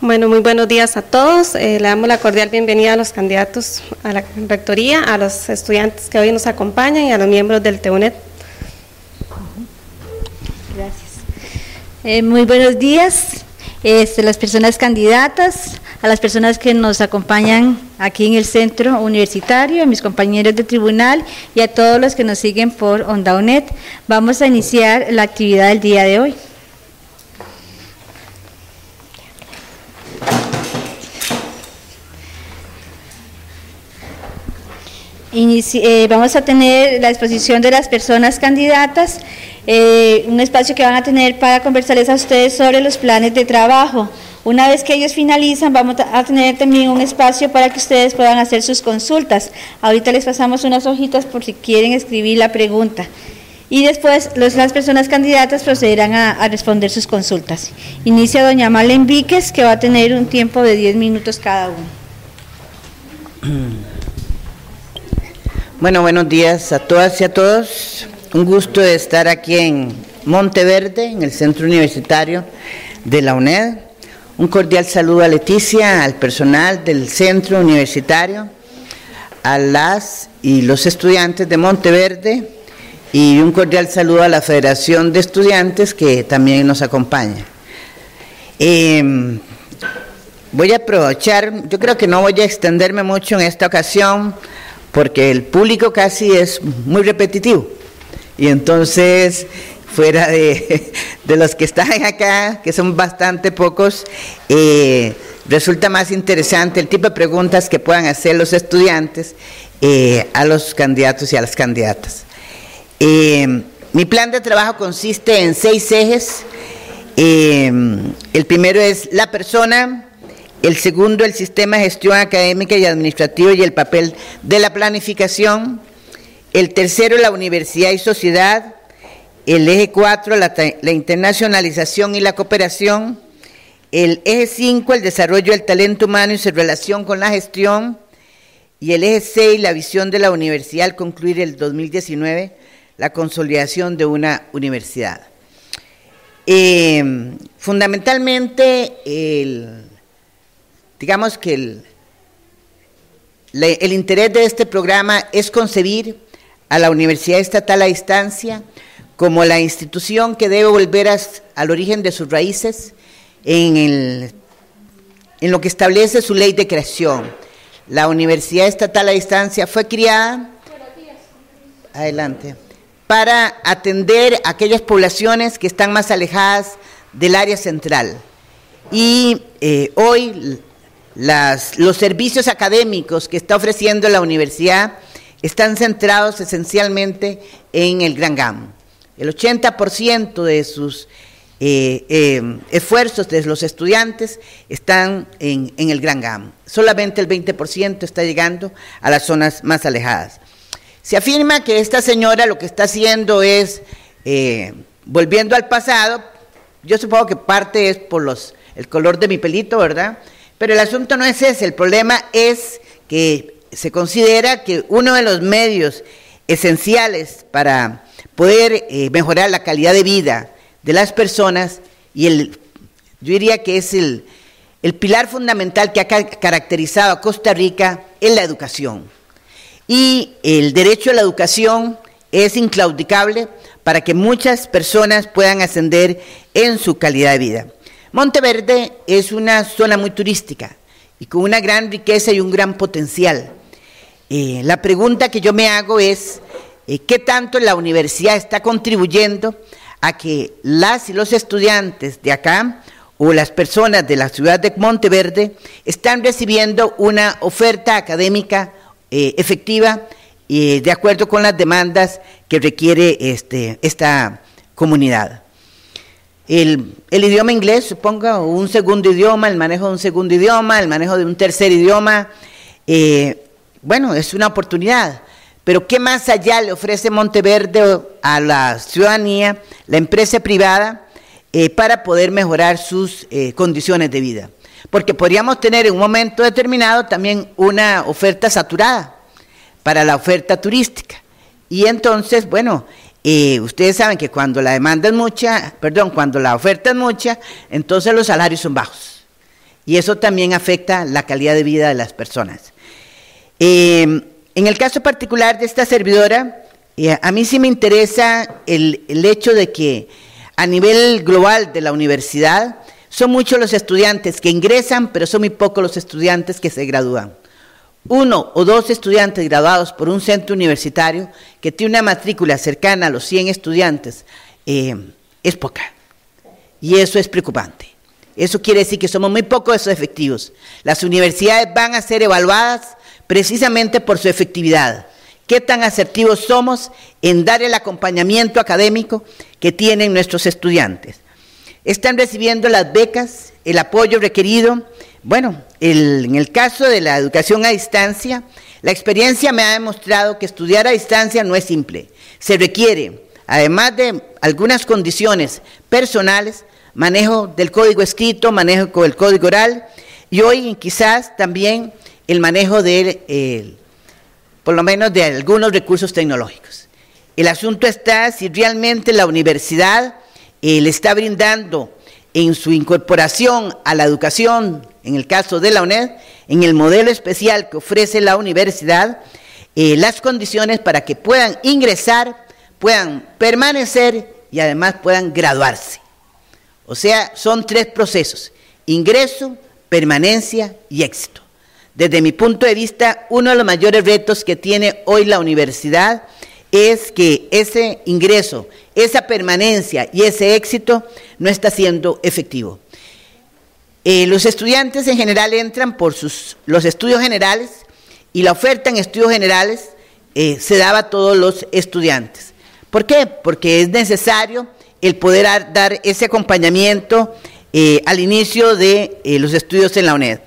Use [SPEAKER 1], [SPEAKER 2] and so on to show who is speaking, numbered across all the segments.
[SPEAKER 1] Bueno, muy buenos días a todos. Eh, le damos la cordial bienvenida a los candidatos a la rectoría, a los estudiantes que
[SPEAKER 2] hoy nos acompañan y a los miembros del TEUNET. Gracias. Eh, muy buenos días este, las personas candidatas, a las personas que nos acompañan aquí en el centro universitario, a mis compañeros de tribunal y a todos los que nos siguen por UNED. Vamos a iniciar la actividad del día de hoy. Eh, vamos a tener la exposición de las personas candidatas, eh, un espacio que van a tener para conversarles a ustedes sobre los planes de trabajo. Una vez que ellos finalizan, vamos a tener también un espacio para que ustedes puedan hacer sus consultas. Ahorita les pasamos unas hojitas por si quieren escribir la pregunta. Y después las personas candidatas procederán a, responder sus consultas. Inicia doña Malen Víquez, que va a tener un tiempo de 10 minutos cada uno.
[SPEAKER 3] Bueno, buenos días a todas y a todos. Un gusto de estar aquí en Monteverde, en el Centro Universitario de la UNED. Un cordial saludo a Leticia, al personal del centro universitario, a las y los estudiantes de Monteverde y un cordial saludo a la Federación de Estudiantes que también nos acompaña. Em, voy a aprovechar, yo creo que no voy a extenderme mucho en esta ocasión porque el público casi es muy repetitivo y entonces fuera de, los que están acá, que son bastante pocos, eh, resulta más interesante el tipo de preguntas que puedan hacer los estudiantes eh, a los candidatos y a las candidatas. Eh, mi plan de trabajo consiste en seis ejes. el primero es la persona, el segundo el sistema de gestión académica y administrativa y el papel de la planificación, el tercero la universidad y sociedad, el eje 4, la, internacionalización y la cooperación, el eje 5, el desarrollo del talento humano y su relación con la gestión, y el eje 6, la visión de la universidad al concluir el 2019, la consolidación de una universidad. Eh, fundamentalmente, digamos que el, el interés de este programa es concebir a la universidad estatal a distancia, como la institución que debe volver al origen de sus raíces en, el, en lo que establece su ley de creación. La Universidad Estatal a Distancia fue criada adelante, para atender a aquellas poblaciones que están más alejadas del área central. Y eh, hoy los servicios académicos que está ofreciendo la universidad están centrados esencialmente en el Gran Gamo. El 80% de sus eh, eh, esfuerzos de los estudiantes están en, el Gran GAM. Solamente el 20% está llegando a las zonas más alejadas. Se afirma que esta señora lo que está haciendo es, eh, volviendo al pasado, yo supongo que parte es por los, el color de mi pelito, ¿verdad? Pero el asunto no es ese, el problema es que se considera que uno de los medios esenciales para poder eh, mejorar la calidad de vida de las personas y el, yo diría que es el, pilar fundamental que ha caracterizado a Costa Rica en la educación. Y el derecho a la educación es inclaudicable para que muchas personas puedan ascender en su calidad de vida. Monteverde es una zona muy turística y con una gran riqueza y un gran potencial. Eh, la pregunta que yo me hago es, eh, qué tanto la universidad está contribuyendo a que las y los estudiantes de acá o las personas de la ciudad de Monteverde están recibiendo una oferta académica eh, efectiva de acuerdo con las demandas que requiere este, esta comunidad. El, idioma inglés, suponga, un segundo idioma, el manejo de un segundo idioma, el manejo de un tercer idioma, eh, bueno, es una oportunidad. Pero ¿qué más allá le ofrece Monteverde a la ciudadanía, la empresa privada, eh, para poder mejorar sus eh, condiciones de vida? Porque podríamos tener en un momento determinado también una oferta saturada para la oferta turística. Y entonces, bueno, eh, ustedes saben que cuando la demanda es mucha, perdón, cuando la oferta es mucha, entonces los salarios son bajos. Y eso también afecta la calidad de vida de las personas. En el caso particular de esta servidora, a mí sí me interesa el, hecho de que a nivel global de la universidad son muchos los estudiantes que ingresan, pero son muy pocos los estudiantes que se gradúan. Uno o dos estudiantes graduados por un centro universitario que tiene una matrícula cercana a los 100 estudiantes eh, es poca. Y eso es preocupante. Eso quiere decir que somos muy pocos de esos efectivos. Las universidades van a ser evaluadas precisamente por su efectividad. ¿Qué tan asertivos somos en dar el acompañamiento académico que tienen nuestros estudiantes? ¿Están recibiendo las becas, el apoyo requerido? Bueno, en el caso de la educación a distancia, la experiencia me ha demostrado que estudiar a distancia no es simple. Se requiere, además de algunas condiciones personales, manejo del código escrito, manejo del código oral y hoy quizás también el manejo de, eh, por lo menos, de algunos recursos tecnológicos. El asunto está si realmente la universidad eh, le está brindando en su incorporación a la educación, en el caso de la UNED, en el modelo especial que ofrece la universidad, eh, las condiciones para que puedan ingresar, puedan permanecer y además puedan graduarse. O sea, son tres procesos, ingreso, permanencia y éxito. Desde mi punto de vista, uno de los mayores retos que tiene hoy la universidad es que ese ingreso, esa permanencia y ese éxito no está siendo efectivo. Eh, los estudiantes en general entran por sus, los estudios generales y la oferta en estudios generales eh, se daba a todos los estudiantes. ¿Por qué? Porque es necesario el poder dar ese acompañamiento eh, al inicio de los estudios en la UNED.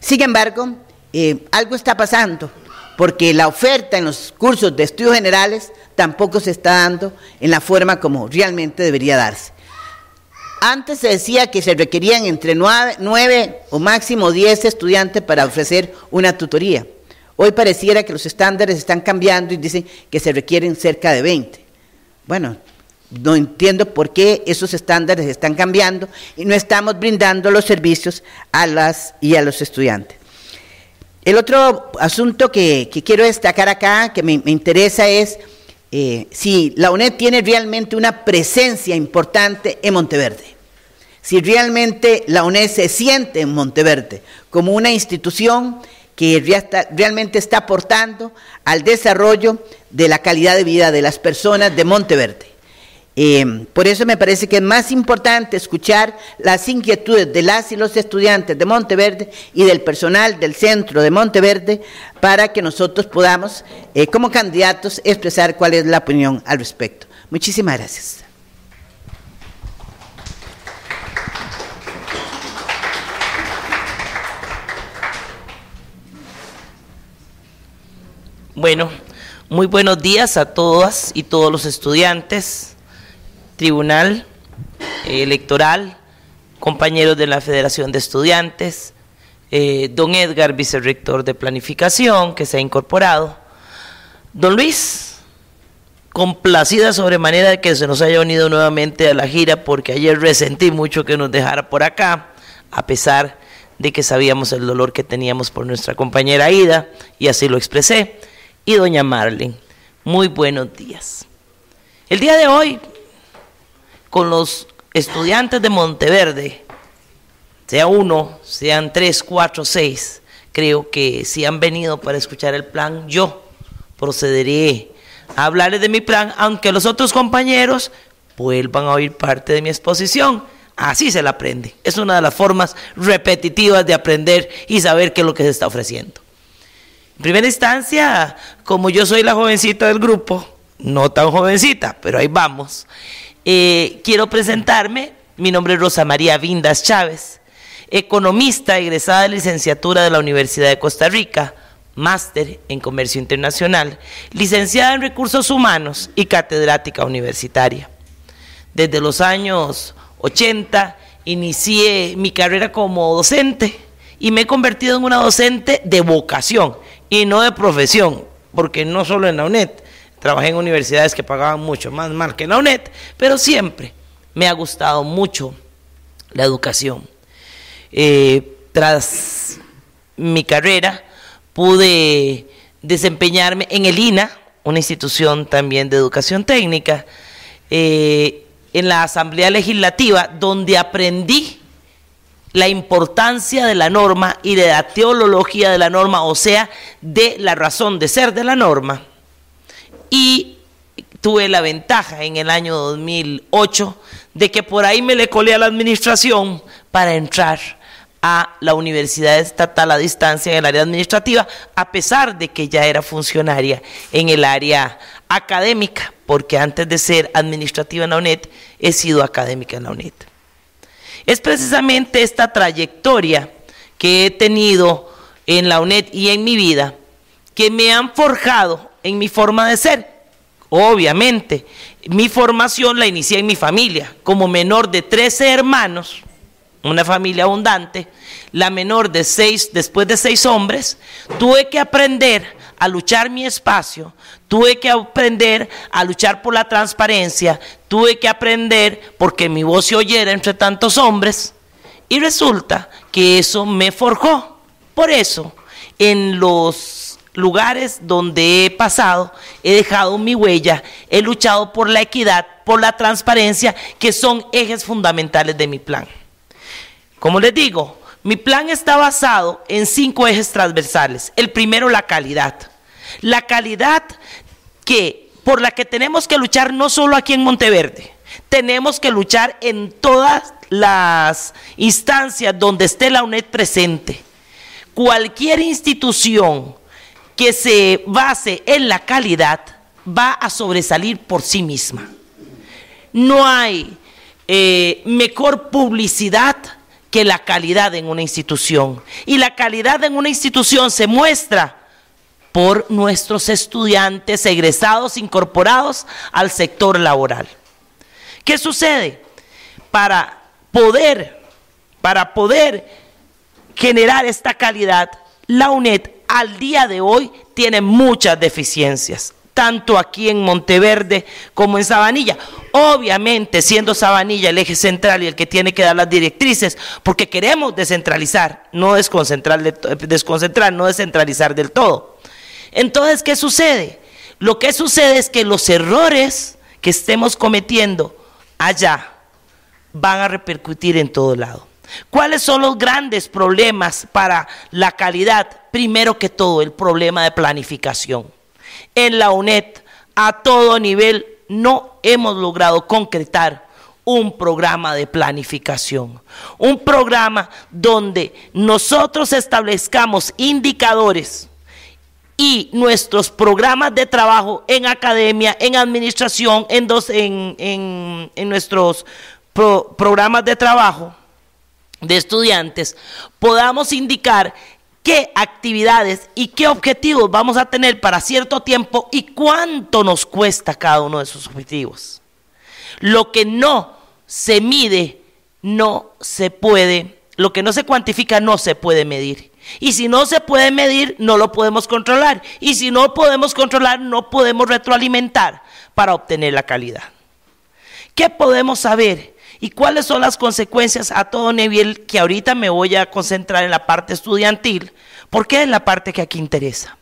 [SPEAKER 3] Sin embargo, eh, algo está pasando, porque la oferta en los cursos de estudios generales tampoco se está dando en la forma como realmente debería darse. Antes se decía que se requerían entre nueve, o máximo diez estudiantes para ofrecer una tutoría. Hoy pareciera que los estándares están cambiando y dicen que se requieren cerca de veinte. Bueno, no entiendo por qué esos estándares están cambiando y no estamos brindando los servicios a las y a los estudiantes. El otro asunto que, quiero destacar acá, que me, interesa, es eh, si la UNED tiene realmente una presencia importante en Monteverde. Si realmente la UNED se siente en Monteverde como una institución que realmente está aportando al desarrollo de la calidad de vida de las personas de Monteverde. Eh, por eso me parece que es más importante escuchar las inquietudes de las y los estudiantes de Monteverde y del personal del centro de Monteverde para que nosotros podamos, eh, como candidatos, expresar cuál es la opinión al respecto. Muchísimas gracias.
[SPEAKER 4] Bueno, muy buenos días a todas y todos los estudiantes Tribunal eh, Electoral, compañeros de la Federación de Estudiantes, eh, don Edgar, vicerrector de Planificación, que se ha incorporado. Don Luis, complacida sobremanera de que se nos haya unido nuevamente a la gira, porque ayer resentí mucho que nos dejara por acá, a pesar de que sabíamos el dolor que teníamos por nuestra compañera Ida, y así lo expresé. Y doña Marlene, muy buenos días. El día de hoy con los estudiantes de Monteverde, sea uno, sean tres, cuatro, seis, creo que si han venido para escuchar el plan, yo procederé a hablarles de mi plan, aunque los otros compañeros vuelvan a oír parte de mi exposición. Así se la aprende. Es una de las formas repetitivas de aprender y saber qué es lo que se está ofreciendo. En primera instancia, como yo soy la jovencita del grupo, no tan jovencita, pero ahí vamos. Eh, quiero presentarme, mi nombre es Rosa María Vindas Chávez, economista egresada de licenciatura de la Universidad de Costa Rica, máster en comercio internacional, licenciada en recursos humanos y catedrática universitaria. Desde los años 80 inicié mi carrera como docente y me he convertido en una docente de vocación y no de profesión, porque no solo en la UNED, Trabajé en universidades que pagaban mucho más mal que la UNED, pero siempre me ha gustado mucho la educación. Eh, tras mi carrera pude desempeñarme en el INA, una institución también de educación técnica, eh, en la Asamblea Legislativa, donde aprendí la importancia de la norma y de la teología de la norma, o sea, de la razón de ser de la norma y tuve la ventaja en el año 2008 de que por ahí me le colé a la administración para entrar a la Universidad Estatal a distancia en el área administrativa, a pesar de que ya era funcionaria en el área académica, porque antes de ser administrativa en la UNED, he sido académica en la UNED. Es precisamente esta trayectoria que he tenido en la UNED y en mi vida que me han forjado en mi forma de ser. Obviamente, mi formación la inicié en mi familia, como menor de 13 hermanos, una familia abundante, la menor de seis, después de seis hombres, tuve que aprender a luchar mi espacio, tuve que aprender a luchar por la transparencia, tuve que aprender porque mi voz se oyera entre tantos hombres, y resulta que eso me forjó. Por eso, en los lugares donde he pasado, he dejado mi huella, he luchado por la equidad, por la transparencia, que son ejes fundamentales de mi plan. Como les digo, mi plan está basado en cinco ejes transversales. El primero, la calidad. La calidad que, por la que tenemos que luchar no solo aquí en Monteverde, tenemos que luchar en todas las instancias donde esté la UNED presente. Cualquier institución que se base en la calidad va a sobresalir por sí misma. No hay eh, mejor publicidad que la calidad en una institución. Y la calidad en una institución se muestra por nuestros estudiantes egresados incorporados al sector laboral. ¿Qué sucede? Para poder, para poder generar esta calidad, la UNED al día de hoy tiene muchas deficiencias, tanto aquí en Monteverde como en Sabanilla. Obviamente, siendo Sabanilla el eje central y el que tiene que dar las directrices, porque queremos descentralizar, no desconcentrar, desconcentrar no descentralizar del todo. Entonces, ¿qué sucede? Lo que sucede es que los errores que estemos cometiendo allá van a repercutir en todo lado. ¿Cuáles son los grandes problemas para la calidad? Primero que todo, el problema de planificación. En la UNED, a todo nivel, no hemos logrado concretar un programa de planificación, un programa donde nosotros establezcamos indicadores y nuestros programas de trabajo en academia, en administración, en, nuestros programas de trabajo de estudiantes, podamos indicar qué actividades y qué objetivos vamos a tener para cierto tiempo y cuánto nos cuesta cada uno de esos objetivos. Lo que no se mide, no se puede, lo que no se cuantifica, no se puede medir. Y si no se puede medir, no lo podemos controlar. Y si no podemos controlar, no podemos retroalimentar para obtener la calidad. ¿Qué podemos saber ¿Y cuáles son las consecuencias a todo nivel que ahorita me voy a concentrar en la parte estudiantil? Porque es la parte que aquí interesa.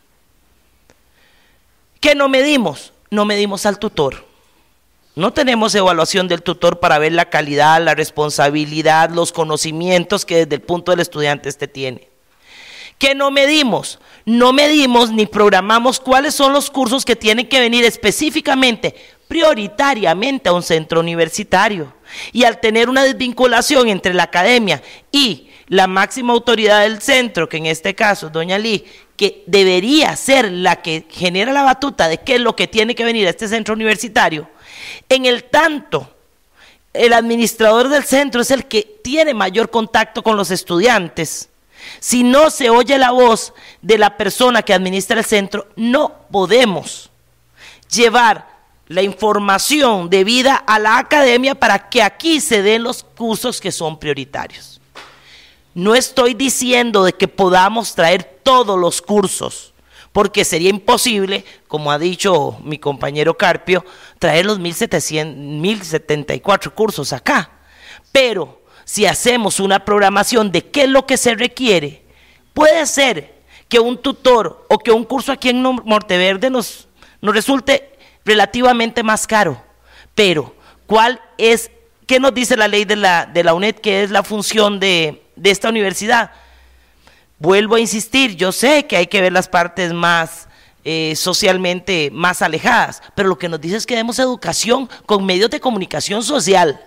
[SPEAKER 4] ¿Qué no medimos? No medimos al tutor. No tenemos evaluación del tutor para ver la calidad, la responsabilidad, los conocimientos que desde el punto del estudiante este tiene que no medimos, no medimos ni programamos cuáles son los cursos que tienen que venir específicamente, prioritariamente a un centro universitario. Y al tener una desvinculación entre la academia y la máxima autoridad del centro, que en este caso doña Lee, que debería ser la que genera la batuta de qué es lo que tiene que venir a este centro universitario, en el tanto el administrador del centro es el que tiene mayor contacto con los estudiantes si no se oye la voz de la persona que administra el centro, no podemos llevar la información debida a la academia para que aquí se den los cursos que son prioritarios. No estoy diciendo de que podamos traer todos los cursos, porque sería imposible, como ha dicho mi compañero Carpio, traer los 1700, 1074 cursos acá. Pero si hacemos una programación de qué es lo que se requiere, puede ser que un tutor o que un curso aquí en Monteverde nos, nos resulte relativamente más caro. Pero, ¿cuál es, qué nos dice la ley de la, de la UNED que es la función de, esta universidad? Vuelvo a insistir, yo sé que hay que ver las partes más eh, socialmente más alejadas, pero lo que nos dice es que demos educación con medios de comunicación social.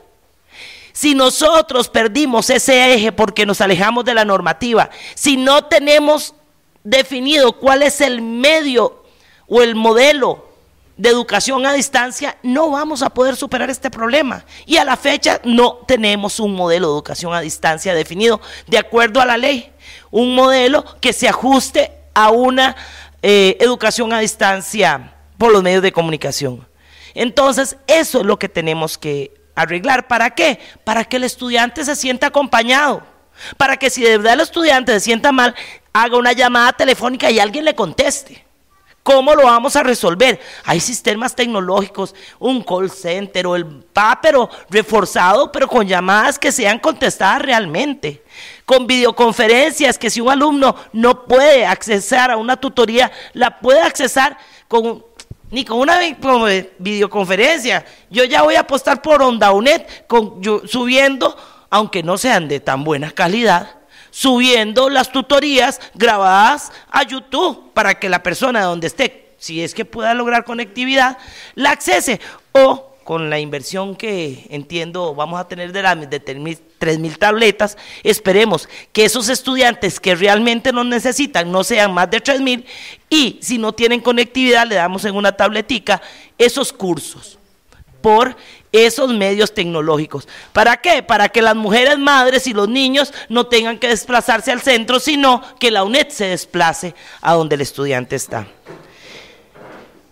[SPEAKER 4] Si nosotros perdimos ese eje porque nos alejamos de la normativa, si no tenemos definido cuál es el medio o el modelo de educación a distancia, no vamos a poder superar este problema. Y a la fecha no tenemos un modelo de educación a distancia definido de acuerdo a la ley. Un modelo que se ajuste a una eh, educación a distancia por los medios de comunicación. Entonces, eso es lo que tenemos que arreglar. ¿Para qué? Para que el estudiante se sienta acompañado. Para que si de verdad el estudiante se sienta mal, haga una llamada telefónica y alguien le conteste. ¿Cómo lo vamos a resolver? Hay sistemas tecnológicos, un call center o el PA, pero reforzado, pero con llamadas que sean contestadas realmente. Con videoconferencias, que si un alumno no puede accesar a una tutoría, la puede accesar con ni con una videoconferencia. Yo ya voy a apostar por OndaUnet subiendo, aunque no sean de tan buena calidad, subiendo las tutorías grabadas a YouTube para que la persona donde esté, si es que pueda lograr conectividad, la accese. O con la inversión que entiendo vamos a tener de, la, de 3.000 tabletas, esperemos que esos estudiantes que realmente nos necesitan no sean más de 3.000 y si no tienen conectividad le damos en una tabletica esos cursos por esos medios tecnológicos. ¿Para qué? Para que las mujeres madres y los niños no tengan que desplazarse al centro, sino que la UNED se desplace a donde el estudiante está.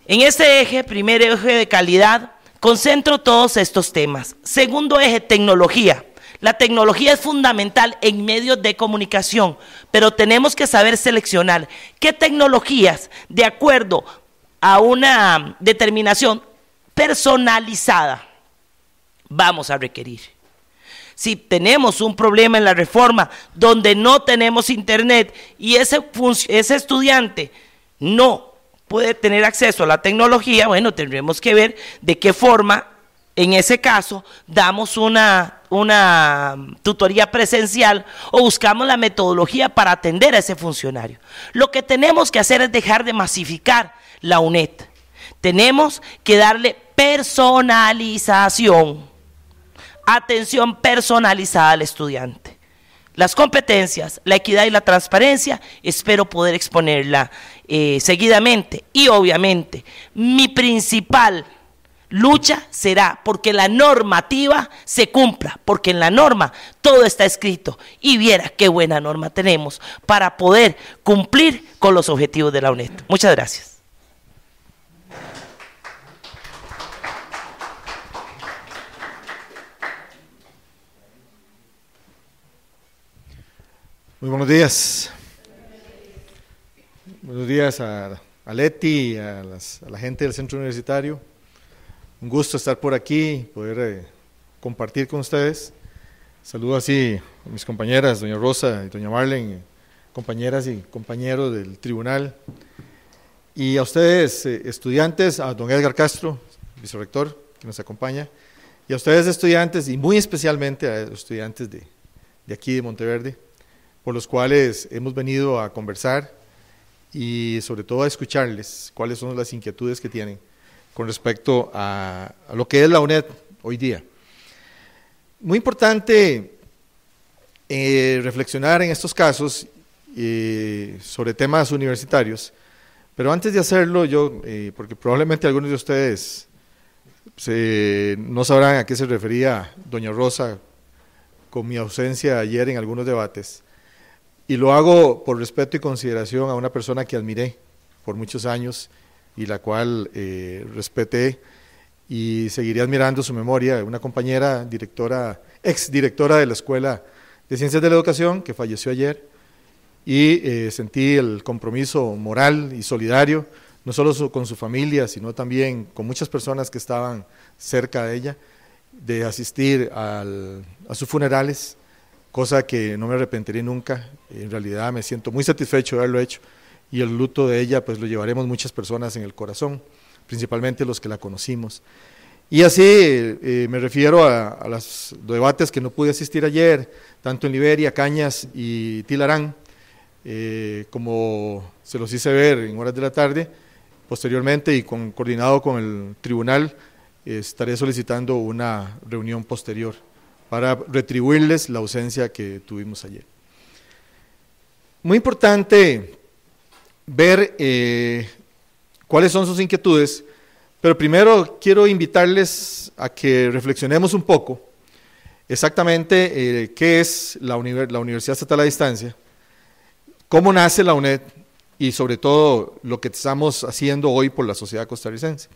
[SPEAKER 4] En ese eje, primer eje de calidad, Concentro todos estos temas. Segundo eje, tecnología. La tecnología es fundamental en medios de comunicación, pero tenemos que saber seleccionar qué tecnologías, de acuerdo a una determinación personalizada, vamos a requerir. Si tenemos un problema en la reforma donde no tenemos internet y ese, estudiante no puede tener acceso a la tecnología, bueno, tendremos que ver de qué forma, en ese caso, damos una, una tutoría presencial o buscamos la metodología para atender a ese funcionario. Lo que tenemos que hacer es dejar de masificar la UNED. Tenemos que darle personalización, atención personalizada al estudiante las competencias, la equidad y la transparencia. Espero poder exponerla eh, seguidamente. Y obviamente, mi principal lucha será porque la normativa se cumpla, porque en la norma todo está escrito. Y viera qué buena norma tenemos para poder cumplir con los objetivos de la UNED. Muchas gracias.
[SPEAKER 5] Muy buenos días. Buenos días a, Leti, a, a, la gente del centro universitario. Un gusto estar por aquí, poder eh, compartir con ustedes. Saludo así a mis compañeras, doña Rosa y doña Marlene, compañeras y compañeros del tribunal. Y a ustedes, eh, estudiantes, a don Edgar Castro, vicerrector, que nos acompaña. Y a ustedes, estudiantes, y muy especialmente a los estudiantes de aquí, de Monteverde por los cuales hemos venido a conversar y sobre todo a escucharles cuáles son las inquietudes que tienen con respecto a, lo que es la UNED hoy día. Muy importante eh, reflexionar en estos casos eh, sobre temas universitarios, pero antes de hacerlo, yo, eh, porque probablemente algunos de ustedes no sabrán a qué se refería doña Rosa con mi ausencia ayer en algunos debates, y lo hago por respeto y consideración a una persona que admiré por muchos años y la cual eh, respeté y seguiré admirando su memoria, una compañera directora, ex directora de la Escuela de Ciencias de la Educación, que falleció ayer, y eh, sentí el compromiso moral y solidario, no solo con su familia, sino también con muchas personas que estaban cerca de ella, de asistir a sus funerales cosa que no me arrepentiré nunca. En realidad me siento muy satisfecho de haberlo hecho y el luto de ella pues lo llevaremos muchas personas en el corazón, principalmente los que la conocimos. Y así eh, eh, me refiero a, los debates que no pude asistir ayer, tanto en Liberia, Cañas y Tilarán, eh, como se los hice ver en horas de la tarde. Posteriormente y con, coordinado con el tribunal, estaré solicitando una reunión posterior para retribuirles la ausencia que tuvimos ayer. Muy importante ver eh, cuáles son sus inquietudes, pero primero quiero invitarles a que reflexionemos un poco exactamente eh, qué es la, la Universidad Estatal a Distancia, cómo nace la UNED y sobre todo lo que estamos haciendo hoy por la sociedad costarricense.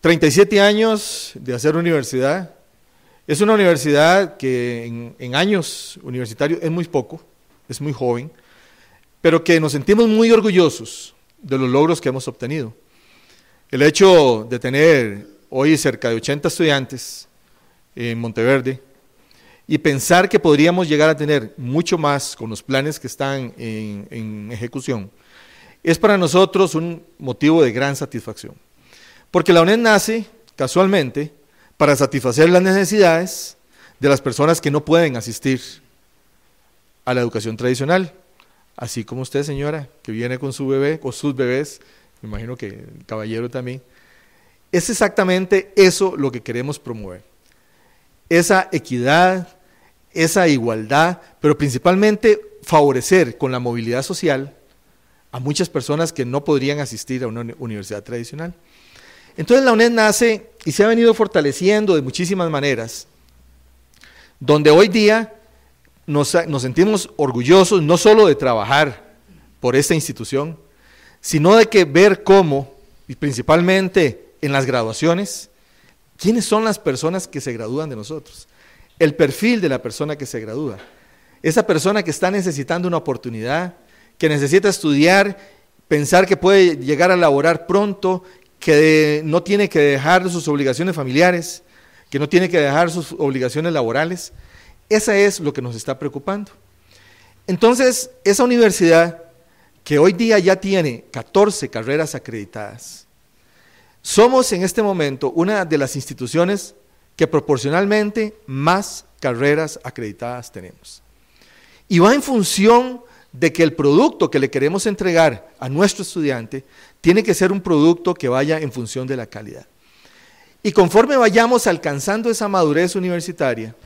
[SPEAKER 5] 37 años de hacer universidad, es una universidad que en, años universitarios es muy poco, es muy joven, pero que nos sentimos muy orgullosos de los logros que hemos obtenido. El hecho de tener hoy cerca de 80 estudiantes en Monteverde y pensar que podríamos llegar a tener mucho más con los planes que están en, en ejecución, es para nosotros un motivo de gran satisfacción. Porque la UNED nace casualmente para satisfacer las necesidades de las personas que no pueden asistir a la educación tradicional. Así como usted, señora, que viene con su bebé o sus bebés, me imagino que el caballero también. Es exactamente eso lo que queremos promover. Esa equidad, esa igualdad, pero principalmente favorecer con la movilidad social a muchas personas que no podrían asistir a una universidad tradicional. Entonces la UNED nace y se ha venido fortaleciendo de muchísimas maneras, donde hoy día nos, sentimos orgullosos no solo de trabajar por esta institución, sino de que ver cómo, y principalmente en las graduaciones, quiénes son las personas que se gradúan de nosotros, el perfil de la persona que se gradúa, esa persona que está necesitando una oportunidad, que necesita estudiar, pensar que puede llegar a laborar pronto, que no tiene que dejar sus obligaciones familiares, que no tiene que dejar sus obligaciones laborales. Esa es lo que nos está preocupando. Entonces, esa universidad que hoy día ya tiene 14 carreras acreditadas, somos en este momento una de las instituciones que proporcionalmente más carreras acreditadas tenemos. Y va en función de que el producto que le queremos entregar a nuestro estudiante tiene que ser un producto que vaya en función de la calidad. Y conforme vayamos alcanzando esa madurez universitaria,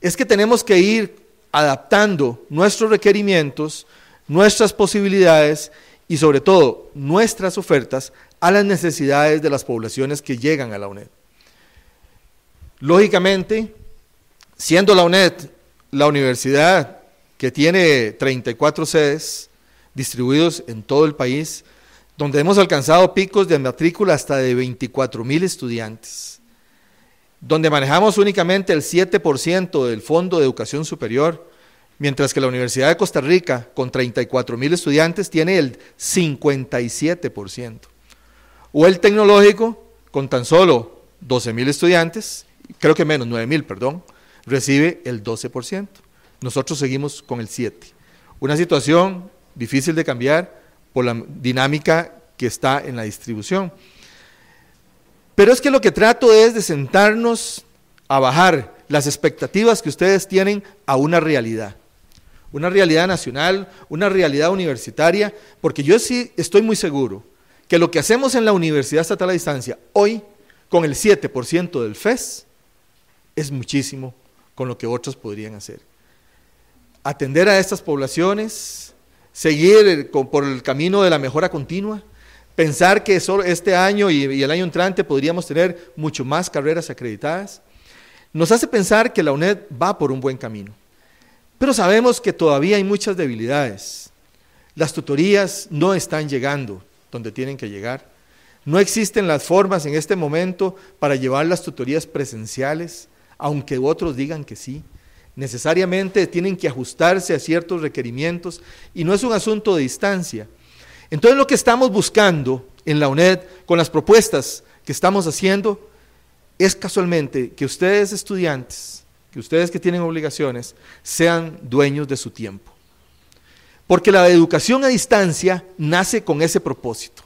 [SPEAKER 5] es que tenemos que ir adaptando nuestros requerimientos, nuestras posibilidades y sobre todo nuestras ofertas a las necesidades de las poblaciones que llegan a la UNED. Lógicamente, siendo la UNED la universidad que tiene 34 sedes distribuidos en todo el país, donde hemos alcanzado picos de matrícula hasta de 24.000 estudiantes, donde manejamos únicamente el 7% del Fondo de Educación Superior, mientras que la Universidad de Costa Rica, con 34.000 estudiantes, tiene el 57%, o el tecnológico, con tan solo 12.000 estudiantes, creo que menos 9.000, perdón, recibe el 12%. Nosotros seguimos con el 7%. Una situación difícil de cambiar, la dinámica que está en la distribución. Pero es que lo que trato es de sentarnos a bajar las expectativas que ustedes tienen a una realidad, una realidad nacional, una realidad universitaria, porque yo sí estoy muy seguro que lo que hacemos en la Universidad Estatal a Distancia hoy, con el 7% del FES, es muchísimo con lo que otros podrían hacer. Atender a estas poblaciones, seguir por el camino de la mejora continua, pensar que solo este año y, el año entrante podríamos tener mucho más carreras acreditadas, nos hace pensar que la UNED va por un buen camino. Pero sabemos que todavía hay muchas debilidades. Las tutorías no están llegando donde tienen que llegar. No existen las formas en este momento para llevar las tutorías presenciales, aunque otros digan que sí necesariamente tienen que ajustarse a ciertos requerimientos y no es un asunto de distancia. Entonces lo que estamos buscando en la UNED con las propuestas que estamos haciendo es casualmente que ustedes estudiantes, que ustedes que tienen obligaciones, sean dueños de su tiempo. Porque la educación a distancia nace con ese propósito,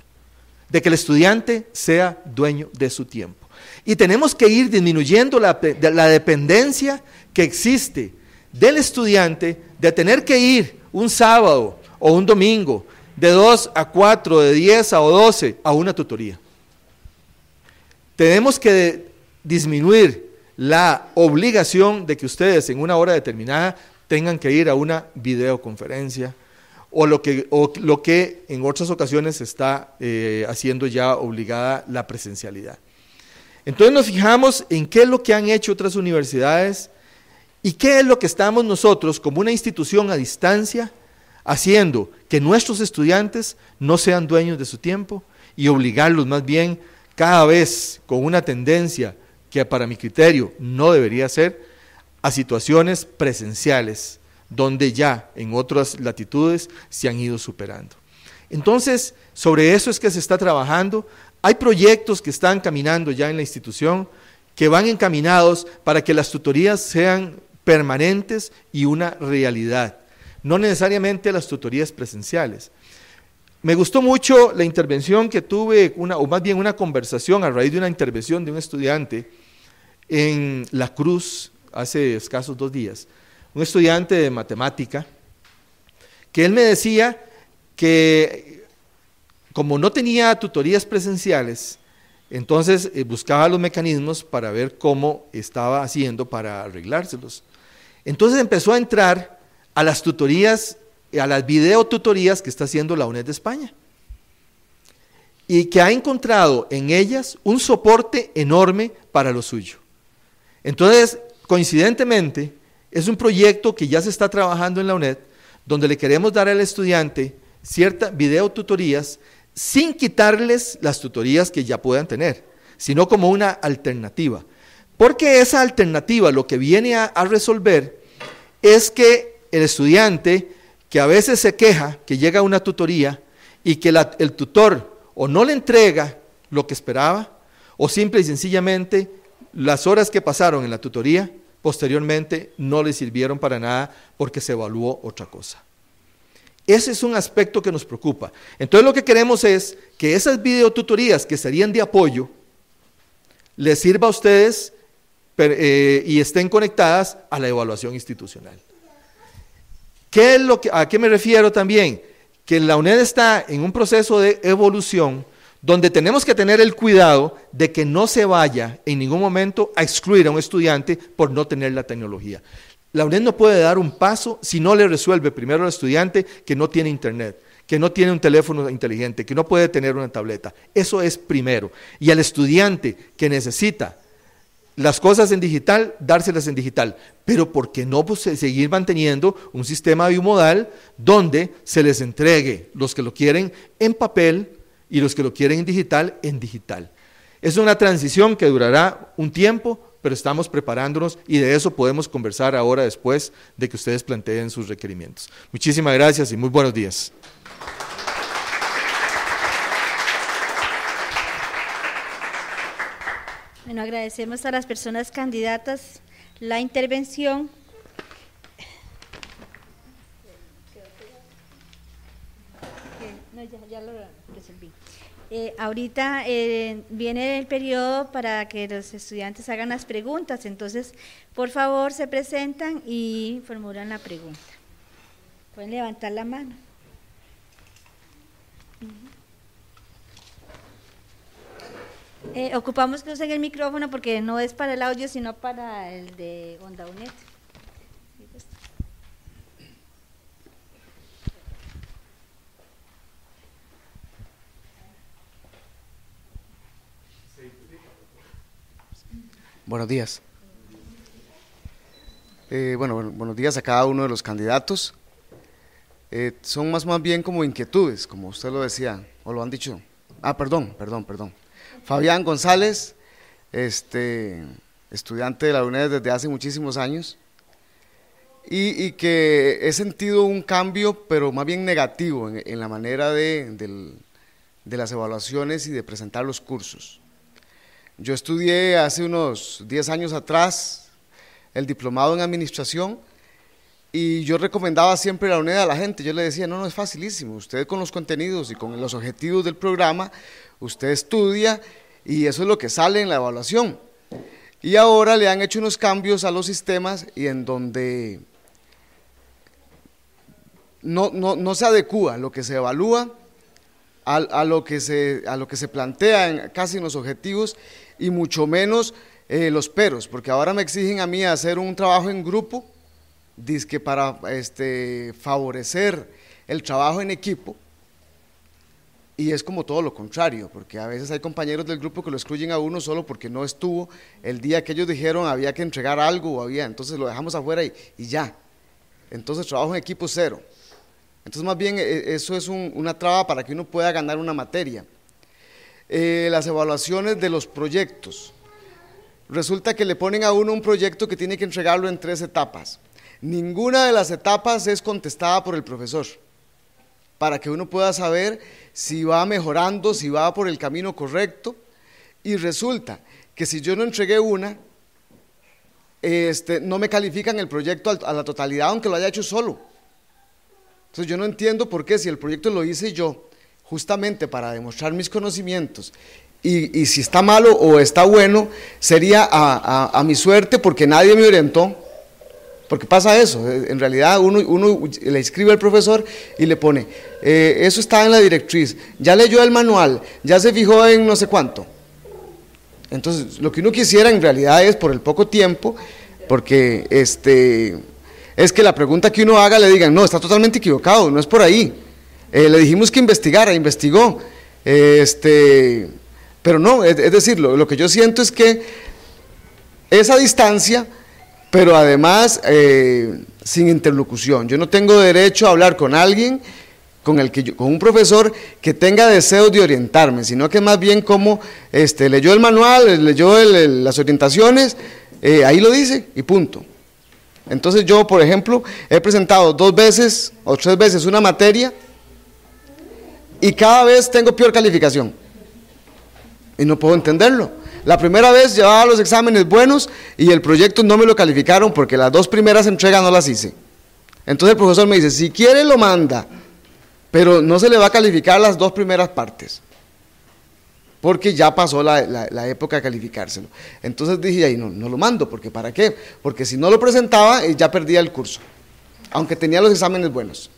[SPEAKER 5] de que el estudiante sea dueño de su tiempo. Y tenemos que ir disminuyendo la, dependencia que existe del estudiante de tener que ir un sábado o un domingo de 2 a 4, de 10 a 12 a una tutoría. Tenemos que disminuir la obligación de que ustedes en una hora determinada tengan que ir a una videoconferencia o lo que, lo que en otras ocasiones está eh, haciendo ya obligada la presencialidad. Entonces nos fijamos en qué es lo que han hecho otras universidades y qué es lo que estamos nosotros como una institución a distancia haciendo que nuestros estudiantes no sean dueños de su tiempo y obligarlos más bien cada vez con una tendencia que para mi criterio no debería ser a situaciones presenciales donde ya en otras latitudes se han ido superando. Entonces, sobre eso es que se está trabajando hay proyectos que están caminando ya en la institución que van encaminados para que las tutorías sean permanentes y una realidad, no necesariamente las tutorías presenciales. Me gustó mucho la intervención que tuve, o más bien una conversación a raíz de una intervención de un estudiante en La Cruz hace escasos dos días, un estudiante de matemática, que él me decía que como no tenía tutorías presenciales, entonces eh, buscaba los mecanismos para ver cómo estaba haciendo para arreglárselos. Entonces empezó a entrar a las tutorías, eh, a las videotutorías que está haciendo la UNED de España. Y que ha encontrado en ellas un soporte enorme para lo suyo. Entonces, coincidentemente, es un proyecto que ya se está trabajando en la UNED, donde le queremos dar al estudiante ciertas videotutorías sin quitarles las tutorías que ya puedan tener, sino como una alternativa. Porque esa alternativa lo que viene a, resolver es que el estudiante que a veces se queja, que llega a una tutoría y que el tutor o no le entrega lo que esperaba, o simple y sencillamente las horas que pasaron en la tutoría posteriormente no le sirvieron para nada porque se evaluó otra cosa. Ese es un aspecto que nos preocupa. Entonces lo que queremos es que esas videotutorías que serían de apoyo les sirva a ustedes eh, y estén conectadas a la evaluación institucional. ¿Qué es lo que, ¿A qué me refiero también? Que la UNED está en un proceso de evolución donde tenemos que tener el cuidado de que no se vaya en ningún momento a excluir a un estudiante por no tener la tecnología. La UNED no puede dar un paso si no le resuelve primero al estudiante que no tiene internet, que no tiene un teléfono inteligente, que no puede tener una tableta. Eso es primero. Y al estudiante que necesita las cosas en digital, dárselas en digital. Pero ¿por qué no pues, seguir manteniendo un sistema bimodal donde se les entregue los que lo quieren en papel y los que lo quieren en digital en digital? Es una transición que durará un tiempo, pero estamos preparándonos y de eso podemos conversar ahora después de que ustedes planteen sus requerimientos. Muchísimas gracias y muy buenos días.
[SPEAKER 2] Bueno, agradecemos a las personas candidatas la intervención. No, ya, ya lo... Eh, ahorita eh, viene el periodo para que los estudiantes hagan las preguntas, entonces por favor se presentan y formulan la pregunta. Pueden levantar la mano. Eh, ocupamos que usen el micrófono porque no es para el audio, sino para el de Onda UNED.
[SPEAKER 6] Buenos días. Eh, bueno, buenos días a cada uno de los candidatos. Eh, son más, más bien como inquietudes, como usted lo decía, o lo han dicho. Ah, perdón, perdón, perdón. Fabián González, este, estudiante de la UNED desde hace muchísimos años, y, que he sentido un cambio, pero más bien negativo, en, la manera de las evaluaciones y de presentar los cursos. Yo estudié hace unos 10 años atrás el diplomado en administración y yo recomendaba siempre la UNED a la gente. Yo le decía, no, no es facilísimo. Usted con los contenidos y con los objetivos del programa, usted estudia y eso es lo que sale en la evaluación. Y ahora le han hecho unos cambios a los sistemas y en donde no, no, no se adecúa lo que se evalúa a, lo que se, a lo que se plantea en, casi en los objetivos y mucho menos eh, los peros, porque ahora me exigen a mí hacer un trabajo en grupo, disque para este, favorecer el trabajo en equipo, y es como todo lo contrario, porque a veces hay compañeros del grupo que lo excluyen a uno solo porque no estuvo el día que ellos dijeron había que entregar algo o había, entonces lo dejamos afuera y, ya. Entonces trabajo en equipo cero. Entonces más bien e, e, eso es una traba para que uno pueda ganar una materia. Eh, las evaluaciones de los proyectos. Resulta que le ponen a uno un proyecto que tiene que entregarlo en tres etapas. Ninguna de las etapas es contestada por el profesor, para que uno pueda saber si va mejorando, si va por el camino correcto. Y resulta que si yo no entregué una, este, no me califican el proyecto a la totalidad, aunque lo haya hecho solo. Entonces yo no entiendo por qué si el proyecto lo hice yo justamente para demostrar mis conocimientos y, si está malo o está bueno, sería a, mi suerte porque nadie me orientó. Porque pasa eso, eh, en realidad uno, uno le escribe al profesor y le pone, eh, eso está en la directriz, ya leyó el manual, ya se fijó en no sé cuánto. Entonces, lo que uno quisiera en realidad es por el poco tiempo, porque este, es que la pregunta que uno haga le digan, no, está totalmente equivocado, no es por ahí. Eh, le dijimos que investigara, investigó. este, pero no, es, decir, lo, que yo siento es que esa distancia, pero además eh, sin interlocución. Yo no tengo derecho a hablar con alguien, con, el que con un profesor que tenga deseos de orientarme, sino que más bien como este, leyó el manual, leyó las orientaciones, eh, ahí lo dice y punto. Entonces yo, por ejemplo, he presentado dos veces o tres veces una materia y cada vez tengo peor calificación. Y no puedo entenderlo. La primera vez llevaba los exámenes buenos y el proyecto no me lo calificaron porque las dos primeras entregas no las hice. Entonces el profesor me dice, si quiere lo manda, pero no se le va a calificar las dos primeras partes, porque ya pasó la, época de calificárselo. Entonces dije, ahí no, no lo mando, porque ¿para qué? Porque si no lo presentaba, eh, ya perdía el curso, aunque tenía los exámenes buenos.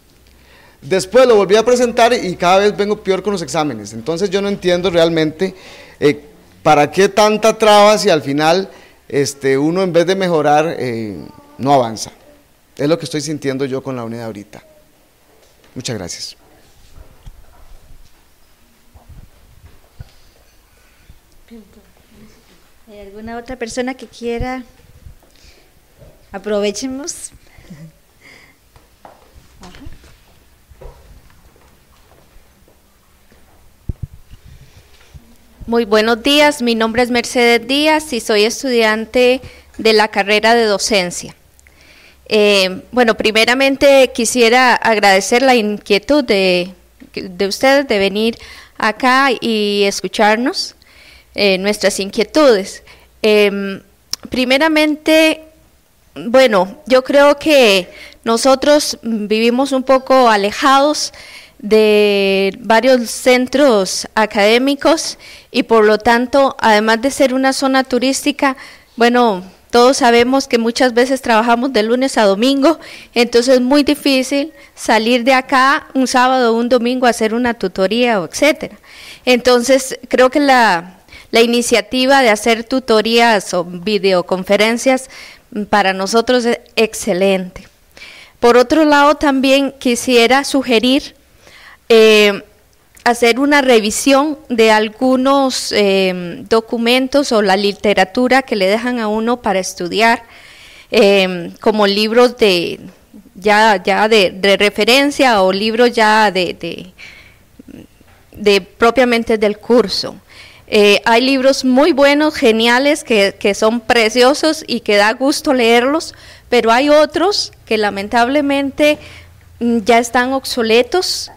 [SPEAKER 6] Después lo volví a presentar y cada vez vengo peor con los exámenes. Entonces yo no entiendo realmente eh, para qué tanta traba si al final este, uno en vez de mejorar eh, no avanza. Es lo que estoy sintiendo yo con la unidad ahorita. Muchas gracias.
[SPEAKER 2] ¿Hay alguna otra persona que quiera? Aprovechemos.
[SPEAKER 7] Muy buenos días, mi nombre es Mercedes Díaz y soy estudiante de la carrera de docencia. Eh, bueno, primeramente quisiera agradecer la inquietud de, ustedes de venir acá y escucharnos eh, nuestras inquietudes. Em, primeramente, bueno, yo creo que nosotros vivimos un poco alejados de varios centros académicos y por lo tanto, además de ser una zona turística, bueno, todos sabemos que muchas veces trabajamos de lunes a domingo, entonces es muy difícil salir de acá un sábado o un domingo a hacer una tutoría o etcétera. Entonces, creo que la, la iniciativa de hacer tutorías o videoconferencias mm, para nosotros es excelente. Por otro lado, también quisiera sugerir eh, hacer una revisión de algunos em, documentos o la literatura que le dejan a uno para estudiar, em, como libros de ya, ya de, referencia o libros ya de, de, propiamente del curso. Eh, hay libros muy buenos, geniales, que, que, son preciosos y que da gusto leerlos, pero hay otros que lamentablemente mm, ya están obsoletos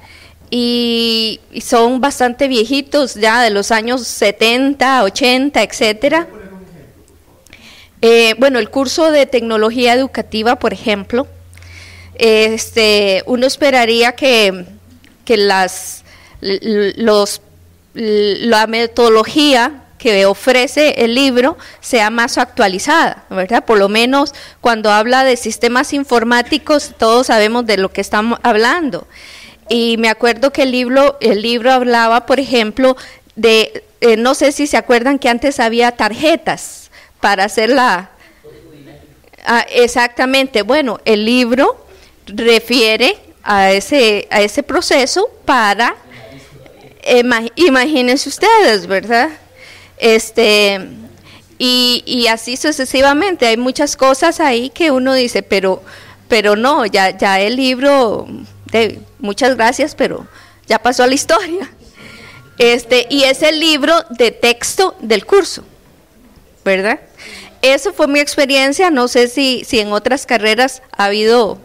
[SPEAKER 7] y, son bastante viejitos ya de los años 70, 80, etcétera. Eh, bueno, el curso de tecnología educativa, por ejemplo, este, uno esperaría que, las, la metodología que ofrece el libro sea más actualizada, ¿verdad? Por lo menos cuando habla de sistemas informáticos, todos sabemos de lo que estamos hablando. Y me acuerdo que el libro, el libro hablaba, por ejemplo, de, eh, no sé si se acuerdan que antes había tarjetas para hacer la... Ah, exactamente, bueno, el libro refiere a ese, a ese proceso para, eh, imagínense ustedes, ¿verdad? Este, y, y, así sucesivamente, hay muchas cosas ahí que uno dice, pero, pero no, ya, ya el libro de, muchas gracias, pero ya pasó a la historia. Este, y es el libro de texto del curso, ¿verdad? Esa fue mi experiencia, no sé si, si en otras carreras ha habido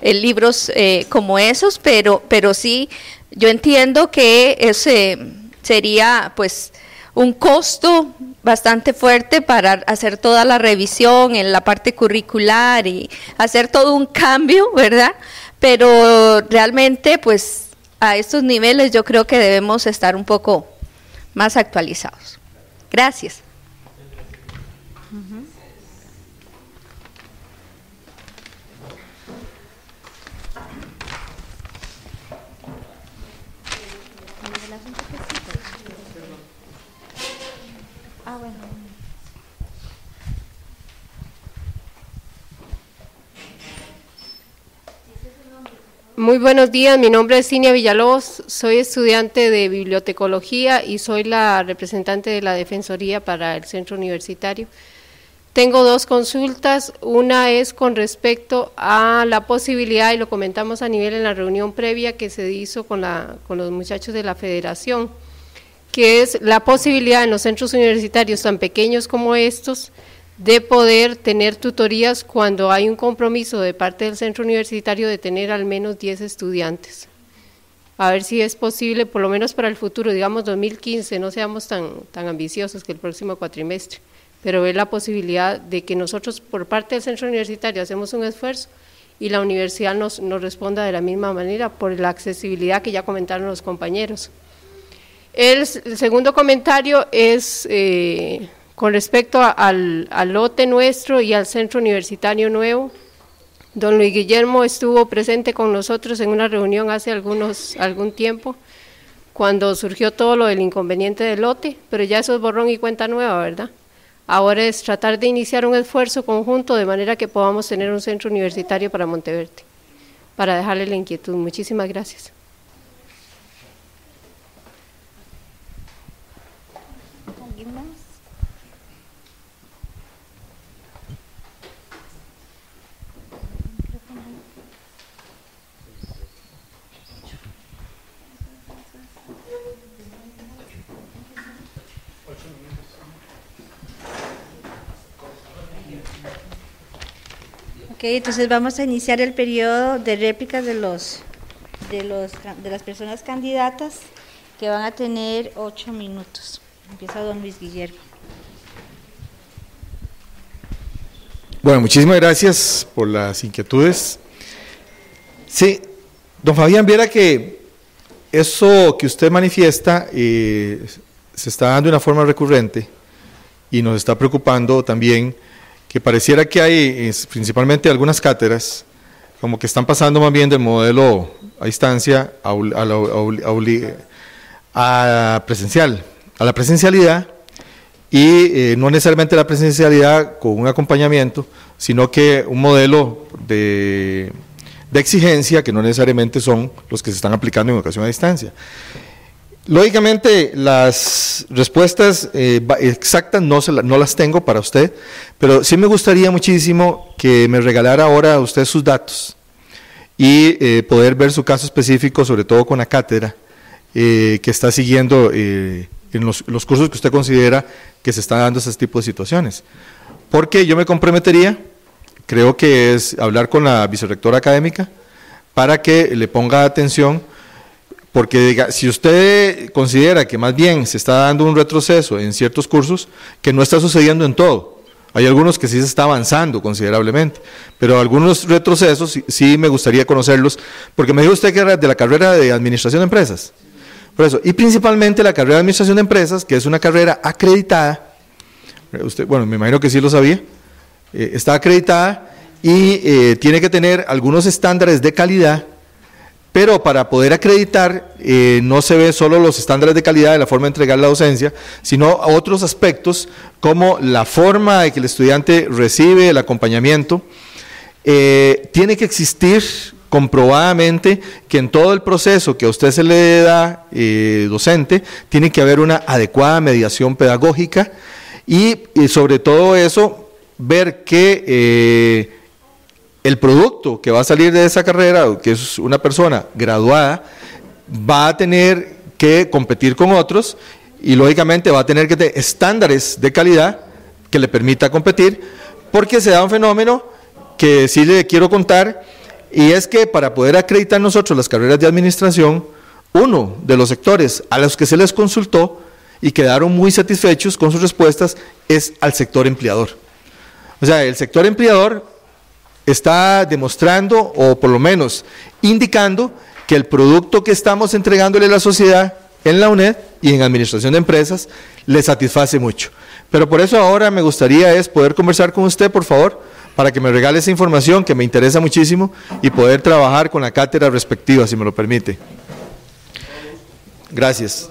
[SPEAKER 7] eh, libros eh, como esos, pero, pero sí, yo entiendo que ese sería pues un costo bastante fuerte para hacer toda la revisión en la parte curricular y hacer todo un cambio, ¿verdad? pero realmente pues a estos niveles yo creo que debemos estar un poco más actualizados. Gracias.
[SPEAKER 1] Muy buenos días, mi nombre es Cinia Villalobos, soy estudiante de bibliotecología y soy la representante de la Defensoría para el Centro Universitario. Tengo dos consultas, una es con respecto a la posibilidad, y lo comentamos a nivel en la reunión previa que se hizo con, con los muchachos de la federación, que es la posibilidad en los centros universitarios tan pequeños como estos de poder tener tutorías cuando hay un compromiso de parte del centro universitario de tener al menos 10 estudiantes. A ver si es posible, por lo menos para el futuro, digamos 2015, no seamos tan, tan ambiciosos que el próximo cuatrimestre, pero ver la posibilidad de que nosotros por parte del centro universitario hacemos un esfuerzo y la universidad nos, responda de la misma manera por la accesibilidad que ya comentaron los compañeros. El, segundo comentario es... Eh, con respecto al, lote nuestro y al Centro Universitario Nuevo, Don Luis Guillermo estuvo presente con nosotros en una reunión hace algunos, algún tiempo, cuando surgió todo lo del inconveniente del lote, pero ya eso es borrón y cuenta nueva, ¿verdad? Ahora es tratar de iniciar un esfuerzo conjunto de manera que podamos tener un centro universitario para Monteverde, para dejarle la inquietud. Muchísimas gracias.
[SPEAKER 2] Ok, entonces vamos a iniciar el periodo de réplicas de los, de los de las personas candidatas que van a tener ocho minutos. Empieza don Luis Guillermo.
[SPEAKER 5] Bueno, muchísimas gracias por las inquietudes. Sí, don Fabián, viera que eso que usted manifiesta eh, se está dando de una forma recurrente y nos está preocupando también que pareciera que hay, principalmente algunas cátedras, como que están pasando más bien del modelo a distancia a, la, presencial, a la presencialidad, y eh, no necesariamente la presencialidad con un acompañamiento, sino que un modelo de exigencia que no necesariamente son los que se están aplicando en educación a distancia. Lógicamente, las respuestas eh, exactas no, no las tengo para usted, pero sí me gustaría muchísimo que me regalara ahora a usted sus datos y eh, poder ver su caso específico, sobre todo con la cátedra eh, que está siguiendo en los, cursos que usted considera que se están dando ese tipo de situaciones. Porque yo me comprometería, creo que es hablar con la vicerrectora académica, para que le ponga atención porque diga, si usted considera que más bien se está dando un retroceso en ciertos cursos, que no está sucediendo en todo. Hay algunos que sí se está avanzando considerablemente, pero algunos retrocesos sí, me gustaría conocerlos, porque me dijo usted que era de la carrera de Administración de Empresas. Por eso, y principalmente la carrera de Administración de Empresas, que es una carrera acreditada, eh, usted, bueno, me imagino que sí lo sabía, eh, está acreditada y eh, tiene que tener algunos estándares de calidad pero para poder acreditar, eh, no se ve solo los estándares de calidad de la forma de entregar la docencia, sino otros aspectos como la forma de que el estudiante recibe el acompañamiento. Eh, tiene que existir comprobadamente que en todo el proceso que a usted se le da eh, docente, tiene que haber una adecuada mediación pedagógica y sobre todo eso, ver que el producto que va a salir de esa carrera, que es una persona graduada, va a tener que competir con otros y lógicamente va a tener que tener estándares de calidad que le permita competir, porque se da un fenómeno que sí le quiero contar, y es que para poder acreditar nosotros las carreras de administración, uno de los sectores a los que se les consultó y quedaron muy satisfechos con sus respuestas es al sector empleador. O sea, el sector empleador está demostrando o por lo menos indicando que el producto que estamos entregándole a la sociedad en la UNED y en Administración de Empresas le satisface mucho. Pero por eso ahora me gustaría es poder conversar con usted, por favor, para que me regale esa información que me interesa muchísimo y poder trabajar con la cátedra respectiva, si me lo permite. Gracias.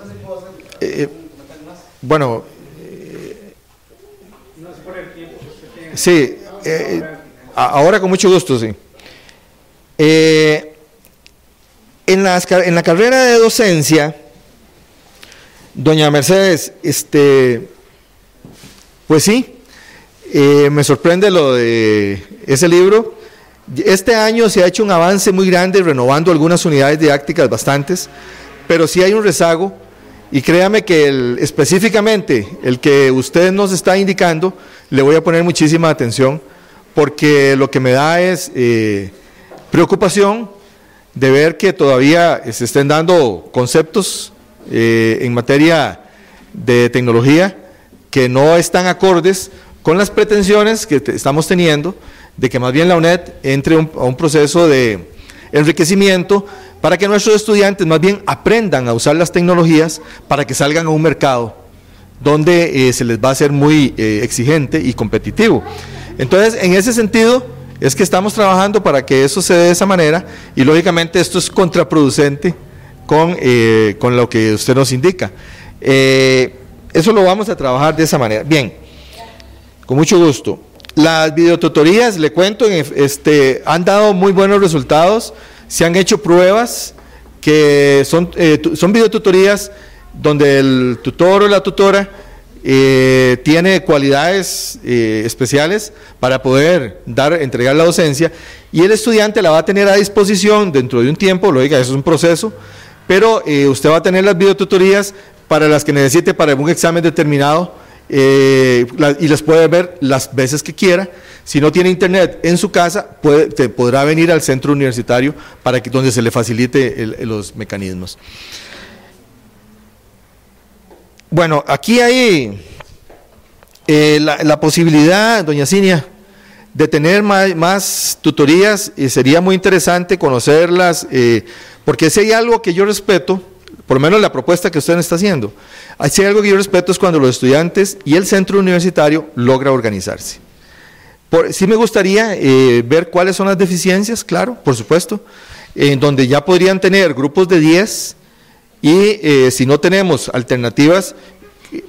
[SPEAKER 5] bueno, sí ahora con mucho gusto, sí. Eh, en, en la carrera de docencia, doña Mercedes, este, pues sí, eh, me sorprende lo de ese libro. Este año se ha hecho un avance muy grande renovando algunas unidades didácticas bastantes, pero sí hay un rezago y créame que específicamente el que usted nos está indicando, le voy a poner muchísima atención porque lo que me da es eh, preocupación de ver que todavía se estén dando conceptos eh, en materia de tecnología que no están acordes con las pretensiones que estamos teniendo de que más bien la UNED entre a un proceso de enriquecimiento para que nuestros estudiantes más bien aprendan a usar las tecnologías para que salgan a un mercado donde eh, se les va a ser muy exigente y competitivo. Entonces, en ese sentido, es que estamos trabajando para que eso se dé de esa manera y lógicamente esto es contraproducente con, eh, lo que usted nos indica. Eh, eso lo vamos a trabajar de esa manera. Bien, con mucho gusto. Las videotutorías, le cuento, este, han dado muy buenos resultados, se han hecho pruebas que son, eh, son videotutorías donde el tutor o la tutora eh, tiene cualidades eh, especiales para poder dar, entregar la docencia y el estudiante la va a tener a disposición dentro de un tiempo, lo diga, eso es un proceso, pero eh, usted va a tener las videotutorías para las que necesite para un examen determinado. y las puede ver las veces que quiera. Si no tiene internet en su casa, puede, podrá venir al centro universitario para que donde se le facilite los mecanismos. Bueno, aquí hay eh, la, posibilidad, doña Cinia, de tener más, tutorías y sería muy interesante conocerlas, eh, porque si hay algo que yo respeto, por lo menos la propuesta que usted está haciendo, si hay algo que yo respeto es cuando los estudiantes y el centro universitario logra organizarse. sí me gustaría eh, ver cuáles son las deficiencias, claro, por supuesto, en donde ya podrían tener grupos de 10 y eh, si no tenemos alternativas,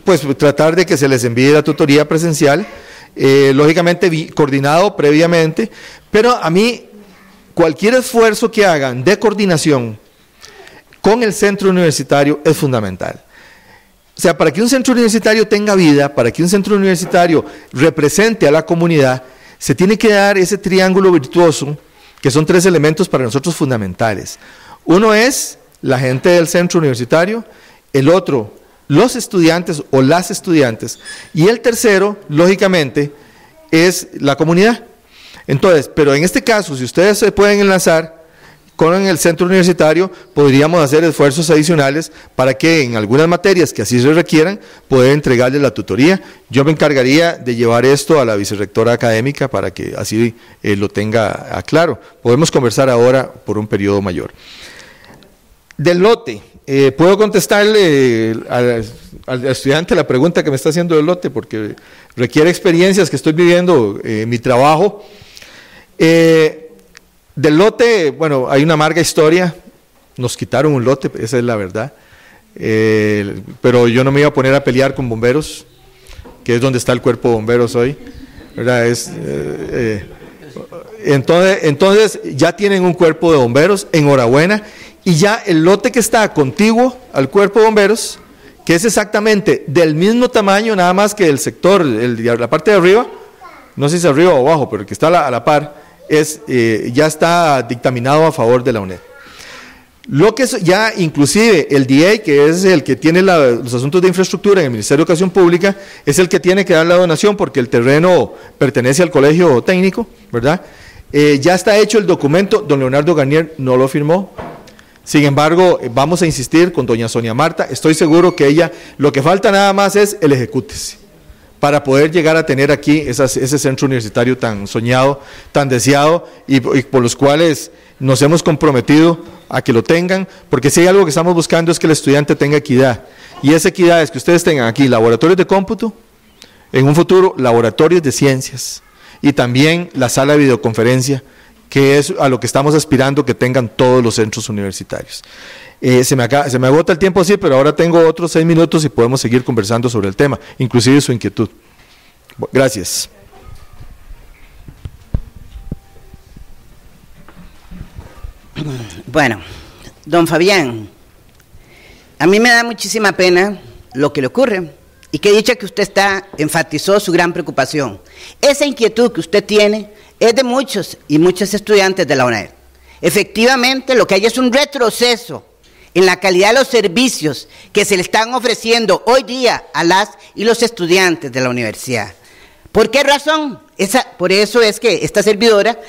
[SPEAKER 5] pues tratar de que se les envíe la tutoría presencial, eh, lógicamente coordinado previamente, pero a mí cualquier esfuerzo que hagan de coordinación con el centro universitario es fundamental. O sea, para que un centro universitario tenga vida, para que un centro universitario represente a la comunidad, se tiene que dar ese triángulo virtuoso, que son tres elementos para nosotros fundamentales. Uno es la gente del centro universitario, el otro, los estudiantes o las estudiantes, y el tercero, lógicamente, es la comunidad. Entonces, pero en este caso, si ustedes se pueden enlazar con el centro universitario, podríamos hacer esfuerzos adicionales para que en algunas materias que así se requieran, pueda entregarles la tutoría. Yo me encargaría de llevar esto a la vicerrectora académica para que así eh, lo tenga claro. Podemos conversar ahora por un periodo mayor. Del lote, eh, puedo contestarle al, estudiante la pregunta que me está haciendo del lote, porque requiere experiencias que estoy viviendo eh, en mi trabajo. Eh, del lote, bueno, hay una amarga historia. Nos quitaron un lote, esa es la verdad. pero yo no me iba a poner a pelear con bomberos, que es donde está el cuerpo de bomberos hoy. ¿verdad? entonces, entonces ya tienen un cuerpo de bomberos, enhorabuena, y ya el lote que está contiguo al cuerpo de bomberos, que es exactamente del mismo tamaño, nada más que el sector, la parte de arriba, no sé si es arriba o abajo, pero el que está a la, par, es, eh, ya está dictaminado a favor de la UNED. Lo que ya inclusive el DA que es el que tiene los asuntos de infraestructura en el Ministerio de Educación Pública, es el que tiene que dar la donación porque el terreno pertenece al colegio técnico, ¿verdad? Eh, ya está hecho el documento, don Leonardo Garnier no lo firmó, sin embargo, vamos a insistir con doña Sonia Marta. Estoy seguro que ella, lo que falta nada más es el ejecútese para poder llegar a tener aquí ese centro universitario tan soñado, tan deseado y, y, por los cuales nos hemos comprometido a que lo tengan, porque si hay algo que estamos buscando es que el estudiante tenga equidad. Y esa equidad es que ustedes tengan aquí laboratorios de cómputo, en un futuro laboratorios de ciencias y también la sala de videoconferencia que es a lo que estamos aspirando que tengan todos los centros universitarios. Eh, se, me se me agota el tiempo, sí, pero ahora tengo otros seis minutos y podemos seguir conversando sobre el tema, inclusive su inquietud. Gracias.
[SPEAKER 3] Bueno, don Fabián, a mí me da muchísima pena lo que le ocurre y que dicha que usted está enfatizó su gran preocupación. Esa inquietud que usted tiene es de muchos y muchos estudiantes de la UNED. Efectivamente, lo que hay es un retroceso en la calidad de los servicios que se le están ofreciendo hoy día a las y los estudiantes de la universidad. ¿Por qué razón? Esa, por eso es que esta servidora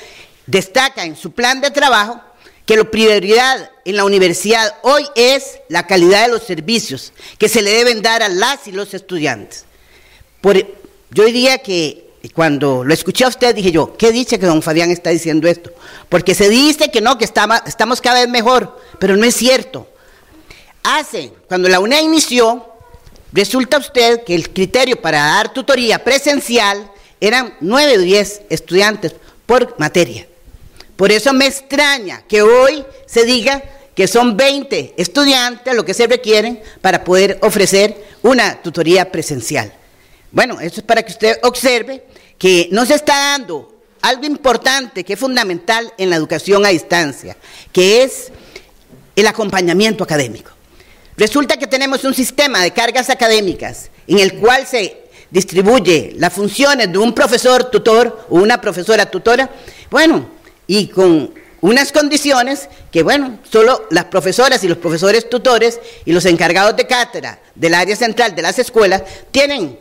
[SPEAKER 3] destaca en su plan de trabajo que la prioridad en la universidad hoy es la calidad de los servicios que se le deben dar a las y los estudiantes. Por, yo diría que y cuando lo escuché a usted, dije yo, qué dice que don Fabián está diciendo esto. Porque se dice que no, que estamos cada vez mejor, pero no es cierto. Hace, cuando la UNED inició, resulta usted que el criterio para dar tutoría presencial eran 9 o 10 estudiantes por materia. Por eso me extraña que hoy se diga que son 20 estudiantes lo que se requieren para poder ofrecer una tutoría presencial. Bueno, eso es para que usted observe que no se está dando algo importante que es fundamental en la educación a distancia, que es el acompañamiento académico. Resulta que tenemos un sistema de cargas académicas en el cual se distribuye las funciones de un profesor tutor o una profesora tutora, bueno, y con unas condiciones que, bueno, solo las profesoras y los profesores tutores y los encargados de cátedra del área central de las escuelas tienen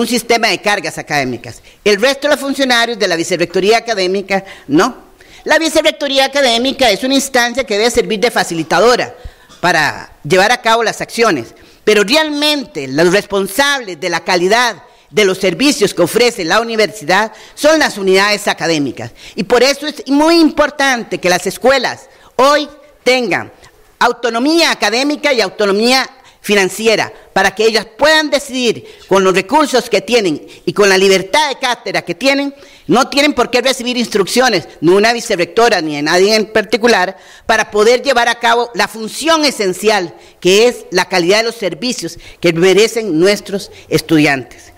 [SPEAKER 3] un sistema de cargas académicas. El resto de los funcionarios de la Vicerrectoría Académica no. La Vicerrectoría Académica es una instancia que debe servir de facilitadora para llevar a cabo las acciones, pero realmente los responsables de la calidad de los servicios que ofrece la universidad son las unidades académicas. Y por eso es muy importante que las escuelas hoy tengan autonomía académica y autonomía financiera para que ellas puedan decidir con los recursos que tienen y con la libertad de cátedra que tienen, no tienen por qué recibir instrucciones de una vicerectora ni de nadie en particular para poder llevar a cabo la función esencial que es la calidad de los servicios que merecen nuestros estudiantes.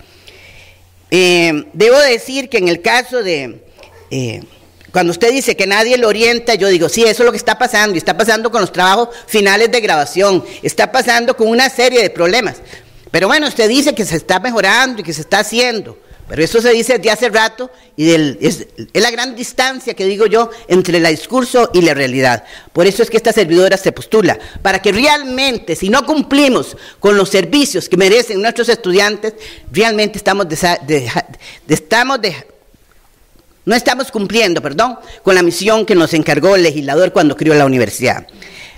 [SPEAKER 3] Eh, debo decir que en el caso de... Eh, cuando usted dice que nadie lo orienta, yo digo, sí, eso es lo que está pasando, y está pasando con los trabajos finales de grabación, está pasando con una serie de problemas. Pero bueno, usted dice que se está mejorando y que se está haciendo, pero eso se dice de hace rato y es, la gran distancia que digo yo entre el discurso y la realidad. Por eso es que esta servidora se postula, para que realmente, si no cumplimos con los servicios que merecen nuestros estudiantes, realmente estamos, dejando. de, no estamos cumpliendo, perdón, con la misión que nos encargó el legislador cuando crió la universidad.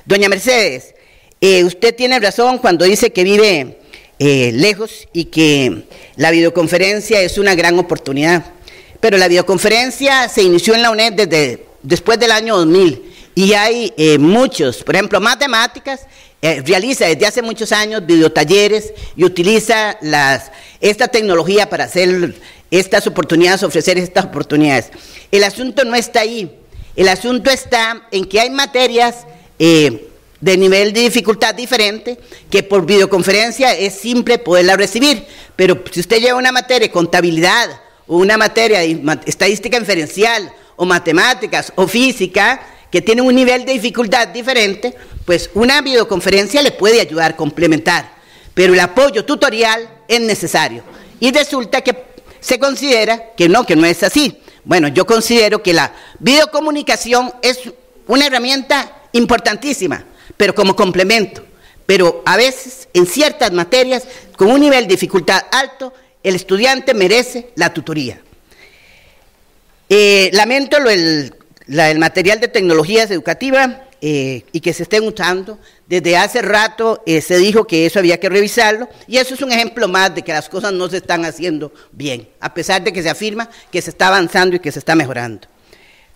[SPEAKER 3] Doña Mercedes, eh, usted tiene razón cuando dice que vive eh, lejos y que la videoconferencia es una gran oportunidad. Pero la videoconferencia se inició en la UNED desde después del año 2000 y hay eh, muchos, por ejemplo, matemáticas realiza desde hace muchos años videotalleres y utiliza esta tecnología para hacer estas oportunidades, ofrecer estas oportunidades. El asunto no está ahí, el asunto está en que hay materias eh, de nivel de dificultad diferente que por videoconferencia es simple poderla recibir, pero si usted lleva una materia de contabilidad o una materia de estadística inferencial o matemáticas o física, que tiene un nivel de dificultad diferente, pues una videoconferencia le puede ayudar, a complementar. Pero el apoyo tutorial es necesario. Y resulta que se considera que no, que no es así. Bueno, yo considero que la videocomunicación es una herramienta importantísima, pero como complemento. Pero a veces, en ciertas materias, con un nivel de dificultad alto, el estudiante merece la tutoría. Eh, lamento lo, el, material de tecnologías educativas eh, y que se estén usando desde hace rato eh, se dijo que eso había que revisarlo y eso es un ejemplo más de que las cosas no se están haciendo bien, a pesar de que se afirma que se está avanzando y que se está mejorando.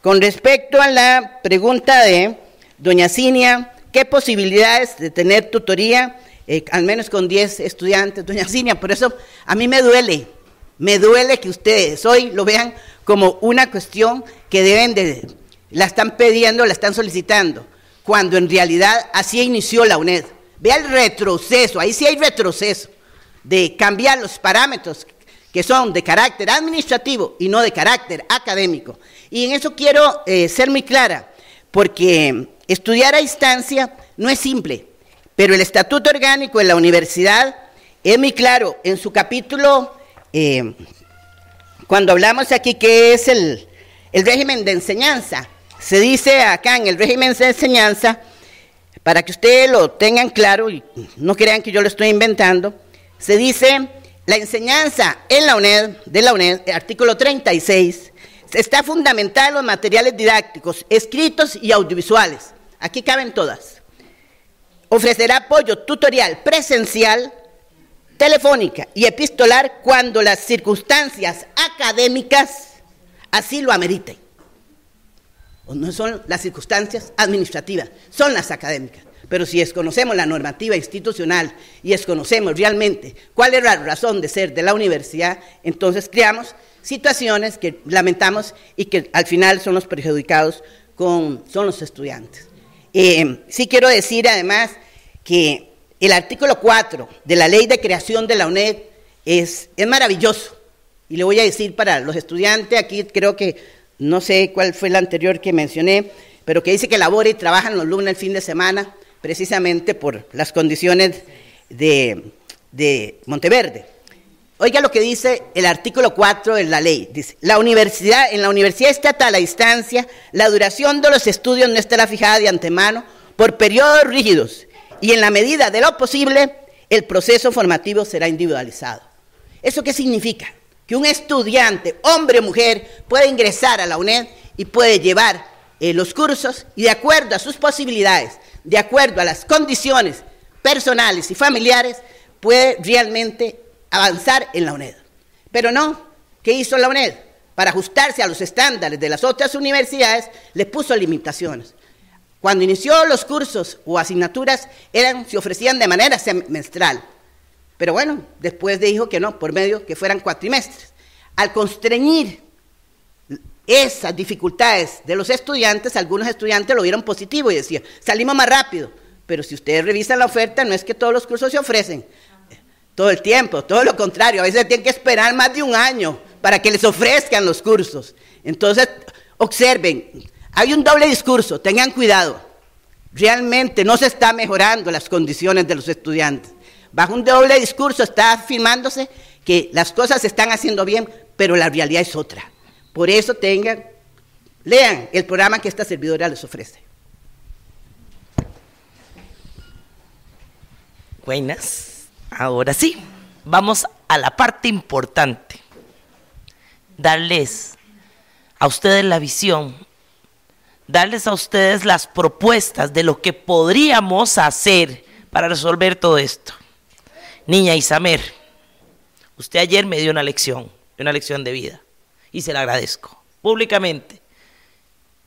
[SPEAKER 3] Con respecto a la pregunta de doña Cinia, ¿qué posibilidades de tener tutoría, eh, al menos con 10 estudiantes? Doña Cinia, por eso a mí me duele, me duele que ustedes hoy lo vean como una cuestión que deben de, la están pidiendo, la están solicitando cuando en realidad así inició la UNED. Vea el retroceso, ahí sí hay retroceso, de cambiar los parámetros que son de carácter administrativo y no de carácter académico. Y en eso quiero eh, ser muy clara, porque estudiar a distancia no es simple, pero el Estatuto Orgánico de la Universidad es muy claro en su capítulo, eh, cuando hablamos aquí que es el, el régimen de enseñanza, se dice acá en el régimen de enseñanza, para que ustedes lo tengan claro y no crean que yo lo estoy inventando, se dice la enseñanza en la UNED, de la UNED, artículo 36, está fundamentada en los materiales didácticos, escritos y audiovisuales. Aquí caben todas. Ofrecerá apoyo tutorial presencial, telefónica y epistolar cuando las circunstancias académicas así lo ameriten no son las circunstancias administrativas, son las académicas. Pero si desconocemos la normativa institucional y desconocemos realmente cuál es la razón de ser de la universidad, entonces creamos situaciones que lamentamos y que al final son los perjudicados, con, son los estudiantes. Eh, sí quiero decir además que el artículo 4 de la ley de creación de la UNED es maravilloso. Y le voy a decir para los estudiantes, aquí creo que no sé cuál fue la anterior que mencioné, pero que dice que labora y trabajan los lunes el fin de semana, precisamente por las condiciones de, Monteverde. Oiga lo que dice el artículo 4 de la ley. Dice, la universidad, en la universidad estatal a distancia, la duración de los estudios no estará fijada de antemano por periodos rígidos y en la medida de lo posible, el proceso formativo será individualizado. ¿Eso qué significa? un estudiante, hombre o mujer, puede ingresar a la UNED y puede llevar eh, los cursos y de acuerdo a sus posibilidades, de acuerdo a las condiciones personales y familiares, puede realmente avanzar en la UNED. Pero no, ¿qué hizo la UNED? Para ajustarse a los estándares de las otras universidades, le puso limitaciones. Cuando inició los cursos o asignaturas, eran, se ofrecían de manera semestral. Pero bueno, después dijo que no, por medio que fueran cuatrimestres. Al constreñir esas dificultades de los estudiantes, algunos estudiantes lo vieron positivo y decían, salimos más rápido. Pero si ustedes revisan la oferta, no es que todos los cursos se ofrecen todo el tiempo, todo lo contrario, a veces tienen que esperar más de un año para que les ofrezcan los cursos. Entonces, observen, hay un doble discurso, tengan cuidado. Realmente no se están mejorando las condiciones de los estudiantes bajo un doble discurso está afirmándose que las cosas se están haciendo bien, pero la realidad es otra. Por eso tengan, lean el programa que esta servidora les ofrece.
[SPEAKER 4] Buenas, ahora sí, vamos a la parte importante, darles a ustedes la visión, darles a ustedes las propuestas de lo que podríamos hacer para resolver todo esto. Niña Isamer, usted ayer me dio una lección, una lección de vida, y se la agradezco públicamente,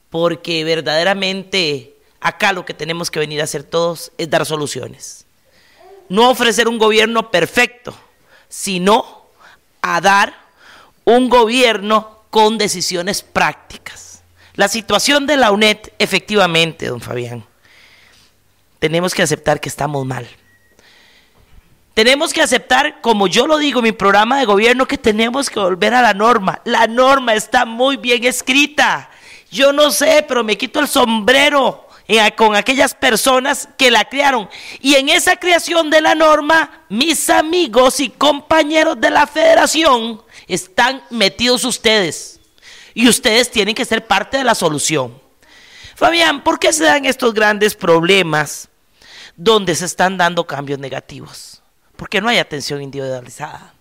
[SPEAKER 4] porque verdaderamente acá lo que tenemos que venir a hacer todos es dar soluciones. No ofrecer un gobierno perfecto, sino a dar un gobierno con decisiones prácticas. La situación de la UNED, efectivamente, don Fabián, tenemos que aceptar que estamos mal. Tenemos que aceptar, como yo lo digo en mi programa de gobierno, que tenemos que volver a la norma. La norma está muy bien escrita. Yo no sé, pero me quito el sombrero eh, con aquellas personas que la crearon. Y en esa creación de la norma, mis amigos y compañeros de la federación están metidos ustedes. Y ustedes tienen que ser parte de la solución. Fabián, ¿por qué se dan estos grandes problemas donde se están dando cambios negativos? Porque no hay atención individualizada.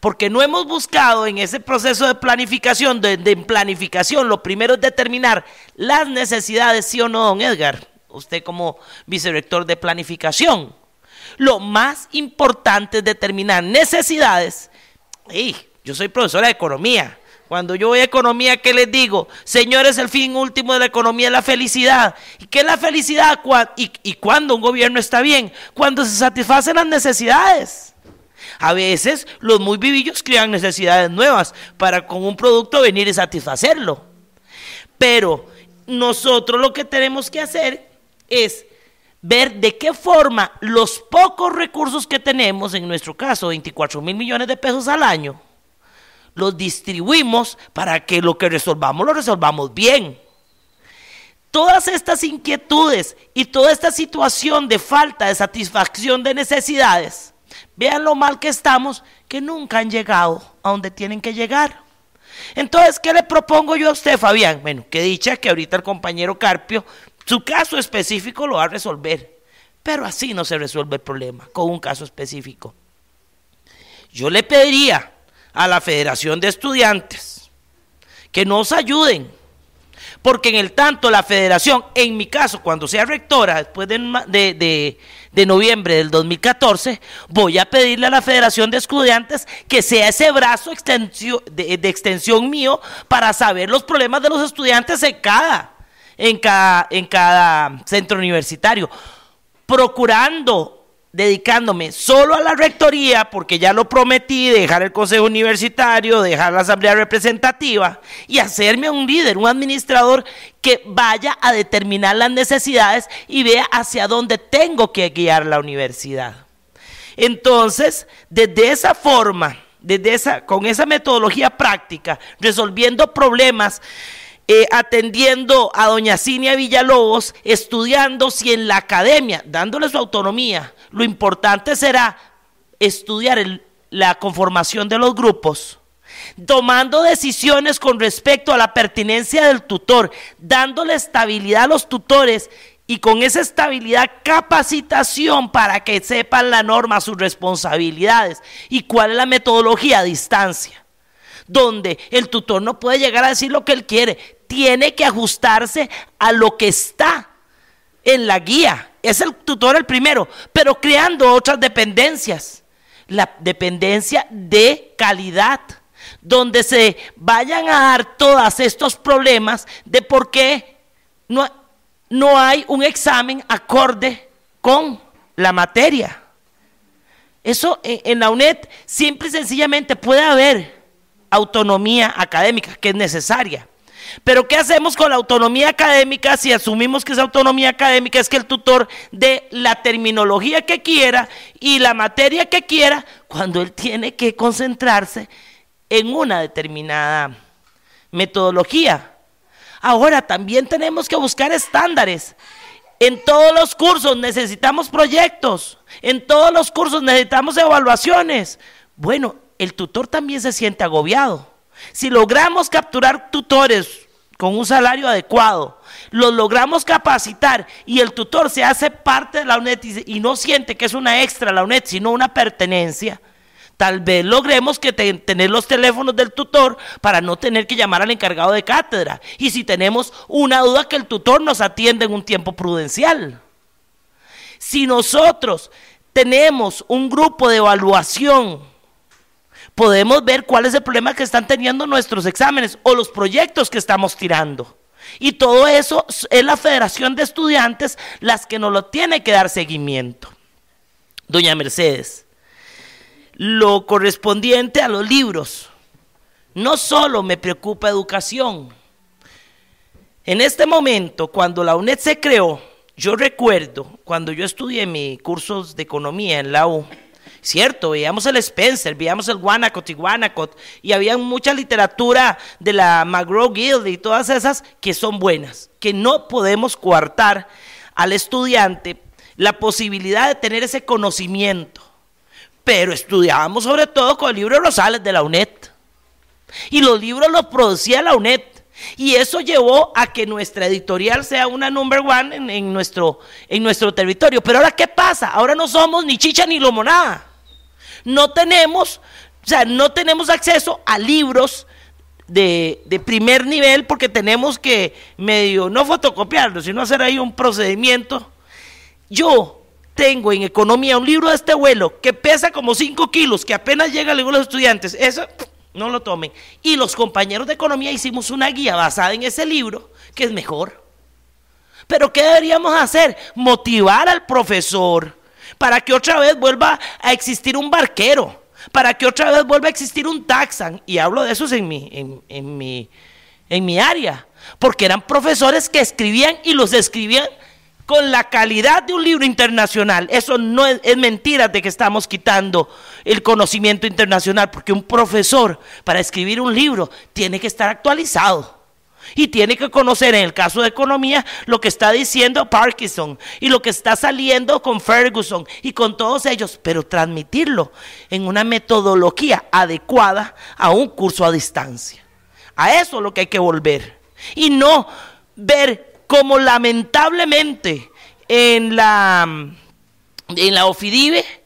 [SPEAKER 4] Porque no hemos buscado en ese proceso de planificación, de, en planificación, lo primero es determinar las necesidades, sí o no, don Edgar, usted como vicerector de planificación. Lo más importante es determinar necesidades. yo soy profesora de economía, cuando yo voy a economía, ¿qué les digo? Señores, el fin último de la economía es la felicidad. ¿Y qué es la felicidad? ¿Y, y cuándo un gobierno está bien? Cuando se satisfacen las necesidades. A veces los muy vivillos crean necesidades nuevas para con un producto venir y satisfacerlo. Pero nosotros lo que tenemos que hacer es ver de qué forma los pocos recursos que tenemos, en nuestro caso 24 mil millones de pesos al año, los distribuimos para que lo que resolvamos lo resolvamos bien. Todas estas inquietudes y toda esta situación de falta de satisfacción de necesidades, vean lo mal que estamos, que nunca han llegado a donde tienen que llegar. Entonces, ¿qué le propongo yo a usted, Fabián? Bueno, que dicha que ahorita el compañero Carpio, su caso específico lo va a resolver. Pero así no se resuelve el problema, con un caso específico. Yo le pediría a la Federación de Estudiantes que nos ayuden, porque en el tanto la Federación, en mi caso, cuando sea rectora, después de, noviembre del 2014, voy a pedirle a la Federación de Estudiantes que sea ese brazo de, extensión mío para saber los problemas de los estudiantes cada, en en cada centro universitario, procurando dedicándome solo a la rectoría, porque ya lo prometí, dejar el consejo universitario, dejar la asamblea representativa y hacerme un líder, un administrador que vaya a determinar las necesidades y vea hacia dónde tengo que guiar la universidad. Entonces, desde esa forma, desde esa, con esa metodología práctica, resolviendo problemas eh, atendiendo a doña Cinia Villalobos, estudiando si en la academia, dándole su autonomía, lo importante será estudiar la conformación de los grupos, tomando decisiones con respecto a la pertinencia del tutor, dándole estabilidad a los tutores y con esa estabilidad capacitación para que sepan la norma, sus responsabilidades y cuál es la metodología a distancia donde el tutor no puede llegar a decir lo que él quiere, tiene que ajustarse a lo que está en la guía. Es el tutor el primero, pero creando otras dependencias. La dependencia de calidad, donde se vayan a dar todos estos problemas de por qué no, no hay un examen acorde con la materia. Eso en, en la UNED simple y sencillamente puede haber autonomía académica que es necesaria, pero ¿qué hacemos con la autonomía académica si asumimos que esa autonomía académica es que el tutor dé la terminología que quiera y la materia que quiera cuando él tiene que concentrarse en una determinada metodología? Ahora también tenemos que buscar estándares. En todos los cursos necesitamos proyectos, en todos los cursos necesitamos evaluaciones. Bueno, el tutor también se siente agobiado. Si logramos capturar tutores con un salario adecuado, los logramos capacitar y el tutor se hace parte de la UNED y, no siente que es una extra la UNED, sino una pertenencia, tal vez logremos que tener los teléfonos del tutor para no tener que llamar al encargado de cátedra. Y si tenemos una duda, que el tutor nos atiende en un tiempo prudencial. Si nosotros tenemos un grupo de evaluación podemos ver cuál es el problema que están teniendo nuestros exámenes o los proyectos que estamos tirando. Y todo eso es la Federación de Estudiantes las que nos lo tiene que dar seguimiento. Doña Mercedes, lo correspondiente a los libros. No solo me preocupa educación. En este momento, cuando la UNED se creó, yo recuerdo cuando yo estudié mis cursos de economía en la U, Cierto, veíamos el Spencer, veíamos el Guanacot y Guanacot, y había mucha literatura de la McGraw Guild y todas esas que son buenas, que no podemos coartar al estudiante la posibilidad de tener ese conocimiento. Pero estudiábamos sobre todo con el libro de Rosales de la UNED. Y los libros los producía la UNED. Y eso llevó a que nuestra editorial sea una number one en, nuestro, en nuestro territorio. Pero ahora, ¿qué pasa? Ahora no somos ni chicha ni lomonada. No tenemos, o sea, no tenemos acceso a libros de, primer nivel porque tenemos que medio, no fotocopiarlo, sino hacer ahí un procedimiento. Yo tengo en economía un libro de este vuelo que pesa como 5 kilos, que apenas llega a los estudiantes. Eso no lo tomen. Y los compañeros de economía hicimos una guía basada en ese libro, que es mejor. Pero ¿qué deberíamos hacer? Motivar al profesor para que otra vez vuelva a existir un barquero, para que otra vez vuelva a existir un taxan. Y hablo de esos en mi, en, mi, en mi área, porque eran profesores que escribían y los escribían con la calidad de un libro internacional. Eso no es, mentira de que estamos quitando el conocimiento internacional, porque un profesor para escribir un libro tiene que estar actualizado. Y tiene que conocer en el caso de economía lo que está diciendo Parkinson y lo que está saliendo con Ferguson y con todos ellos, pero transmitirlo en una metodología adecuada a un curso a distancia. A eso es lo que hay que volver. Y no ver cómo lamentablemente en la, en la OFIDIVE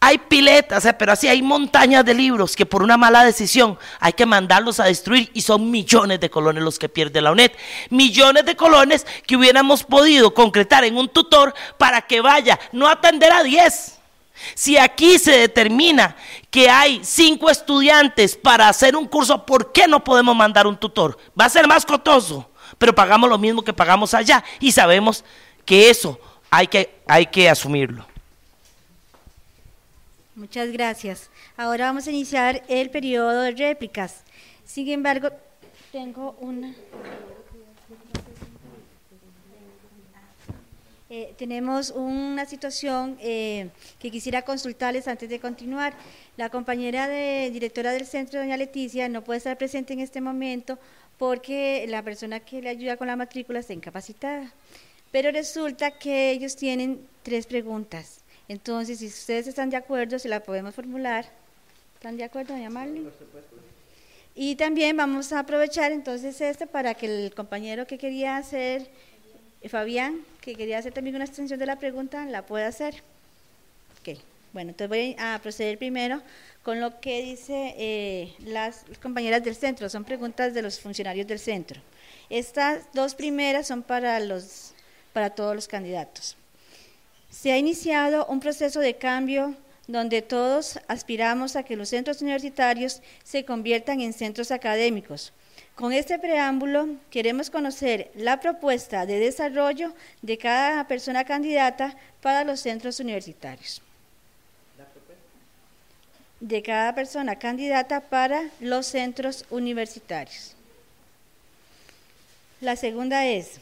[SPEAKER 4] hay piletas, pero así hay montañas de libros que por una mala decisión hay que mandarlos a destruir y son millones de colones los que pierde la UNED. Millones de colones que hubiéramos podido concretar en un tutor para que vaya, no atender a 10. Si aquí se determina que hay cinco estudiantes para hacer un curso, ¿por qué no podemos mandar un tutor? Va a ser más costoso, pero pagamos lo mismo que pagamos allá y sabemos que eso hay que, hay que asumirlo.
[SPEAKER 2] Muchas gracias. Ahora vamos a iniciar el periodo de réplicas. Sin embargo, tengo una... Eh, tenemos una situación eh, que quisiera consultarles antes de continuar. La compañera de, directora del centro, doña Leticia, no puede estar presente en este momento porque la persona que le ayuda con la matrícula está incapacitada. Pero resulta que ellos tienen tres preguntas. Entonces, si ustedes están de acuerdo, si la podemos formular. ¿Están de acuerdo, doña Marlene? Y también vamos a aprovechar entonces este para que el compañero que quería hacer, eh, Fabián, que quería hacer también una extensión de la pregunta, la pueda hacer. Ok, bueno, entonces voy a proceder primero con lo que dice eh, las compañeras del centro, son preguntas de los funcionarios del centro. Estas dos primeras son para, los, para todos los candidatos. Se ha iniciado un proceso de cambio donde todos aspiramos a que los centros universitarios se conviertan en centros académicos. Con este preámbulo queremos conocer la propuesta de desarrollo de cada persona candidata para los centros universitarios. De cada persona candidata para los centros universitarios. La segunda es,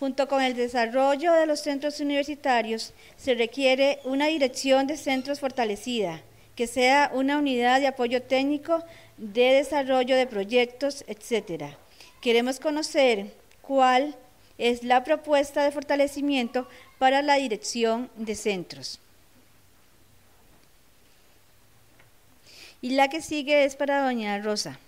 [SPEAKER 2] Junto con el desarrollo de los centros universitarios, se requiere una dirección de centros fortalecida, que sea una unidad de apoyo técnico de desarrollo de proyectos, etc. Queremos conocer cuál es la propuesta de fortalecimiento para la dirección de centros. Y la que sigue es para doña Rosa.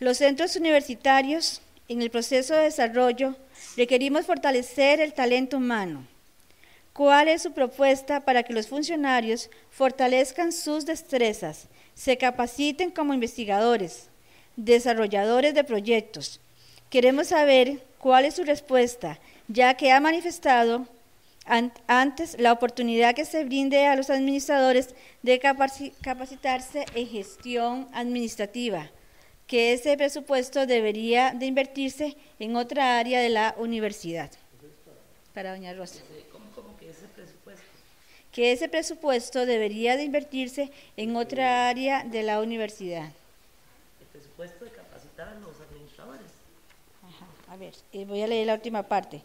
[SPEAKER 2] Los centros universitarios en el proceso de desarrollo le Requerimos fortalecer el talento humano. ¿Cuál es su propuesta para que los funcionarios fortalezcan sus destrezas, se capaciten como investigadores, desarrolladores de proyectos? Queremos saber cuál es su respuesta, ya que ha manifestado antes la oportunidad que se brinde a los administradores de capacitarse en gestión administrativa que ese presupuesto debería de invertirse en otra área de la universidad. Para doña Rosa. ¿Cómo, que ese presupuesto? Que ese presupuesto debería de invertirse en otra área de la universidad.
[SPEAKER 4] El presupuesto de capacitar a los administradores. a ver,
[SPEAKER 2] eh, voy a leer la última parte.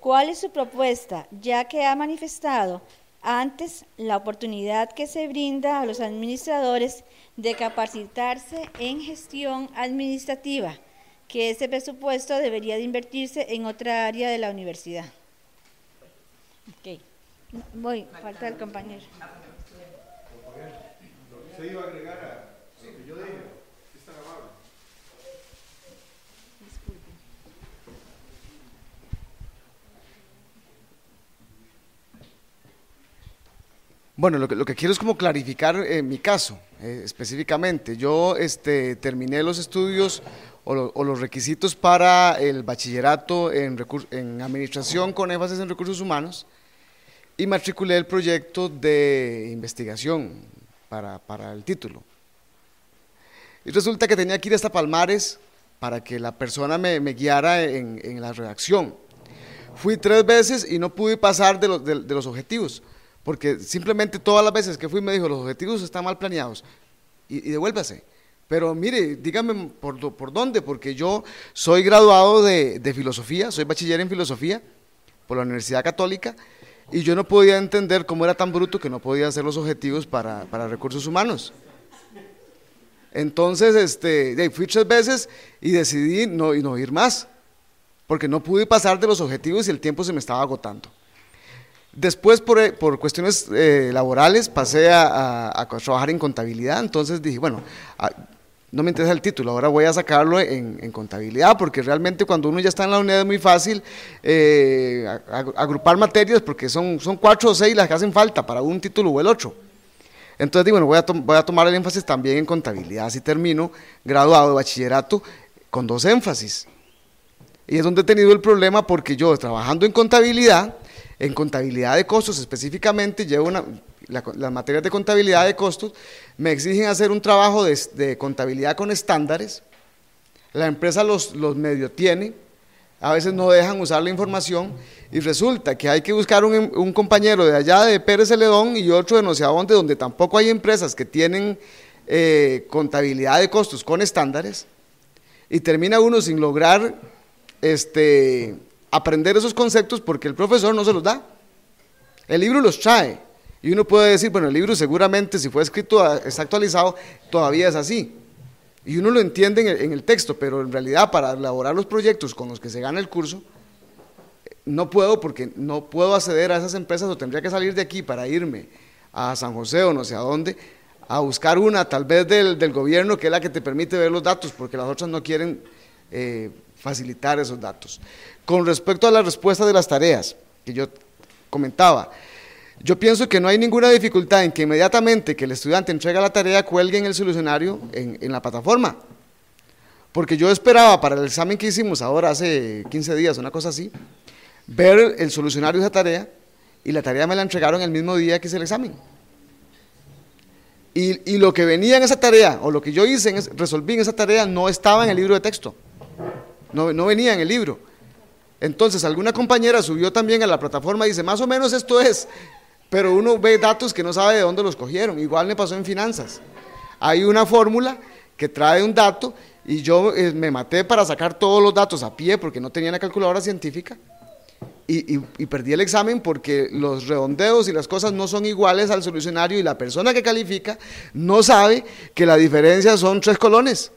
[SPEAKER 2] ¿Cuál es su propuesta, ya que ha manifestado antes, la oportunidad que se brinda a los administradores de capacitarse en gestión administrativa, que ese presupuesto debería de invertirse en otra área de la universidad. Voy, falta el compañero.
[SPEAKER 3] Se iba a agregar
[SPEAKER 6] Bueno, lo que, lo que, quiero es como clarificar eh, mi caso eh, específicamente. Yo este, terminé los estudios o, los requisitos para el bachillerato en, en, administración con énfasis en recursos humanos y matriculé el proyecto de investigación para, para el título. Y resulta que tenía que ir hasta Palmares para que la persona me, guiara en, en, la redacción. Fui tres veces y no pude pasar de, de los objetivos porque simplemente todas las veces que fui me dijo, los objetivos están mal planeados. Y, devuélvase. Pero mire, dígame por, dónde, porque yo soy graduado de, filosofía, soy bachiller en filosofía por la Universidad Católica, y yo no podía entender cómo era tan bruto que no podía hacer los objetivos para, recursos humanos. Entonces, este, fui tres veces y decidí no ir más, porque no pude pasar de los objetivos y el tiempo se me estaba agotando. Después, por, eh, cuestiones eh, laborales, pasé a, trabajar en contabilidad, entonces dije, bueno, ah, no me interesa el título, ahora voy a sacarlo en, en, contabilidad, porque realmente cuando uno ya está en la unidad es muy fácil eh, agrupar materias, porque son, son cuatro o seis las que hacen falta para un título o el otro. Entonces digo, bueno, voy a, voy a tomar el énfasis también en contabilidad, así termino graduado de bachillerato con dos énfasis. Y es donde he tenido el problema porque yo trabajando en contabilidad, en contabilidad de costos específicamente, llevo la, las materias de contabilidad de costos, me exigen hacer un trabajo de, contabilidad con estándares, la empresa los, los medio tiene, a veces no dejan usar la información y resulta que hay que buscar un, compañero de allá de Pérez Celedón y otro de no dónde, donde tampoco hay empresas que tienen eh, contabilidad de costos con estándares y termina uno sin lograr este, aprender esos conceptos porque el profesor no se los da. El libro los trae. Y uno puede decir, bueno, el libro seguramente si fue escrito, ah, está actualizado, todavía es así. Y uno lo entiende en el, texto, pero en realidad para elaborar los proyectos con los que se gana el curso, no puedo porque no puedo acceder a esas empresas o tendría que salir de aquí para irme a San José o no sé a dónde a buscar una, tal vez del, gobierno, que es la que te permite ver los datos, porque las otras no quieren eh, facilitar esos datos. Con respecto a la respuesta de las tareas que yo comentaba, yo pienso que no hay ninguna dificultad en que inmediatamente que el estudiante entrega la tarea cuelgue en el solucionario en, la plataforma. Porque yo esperaba para el examen que hicimos ahora hace 15 días, una cosa así, ver el solucionario de esa tarea y la tarea me la entregaron el mismo día que hice el examen. Y, lo que venía en esa tarea, o lo que yo hice, en resolví en esa tarea, no estaba en el libro de texto no, venía en el libro. Entonces, alguna compañera subió también a la plataforma y dice, más o menos esto es, pero uno ve datos que no sabe de dónde los cogieron. Igual me pasó en finanzas. Hay una fórmula que trae un dato y yo eh, me maté para sacar todos los datos a pie porque no tenía una calculadora científica y, y, perdí el examen porque los redondeos y las cosas no son iguales al solucionario y la persona que califica no sabe que la diferencia son tres colones.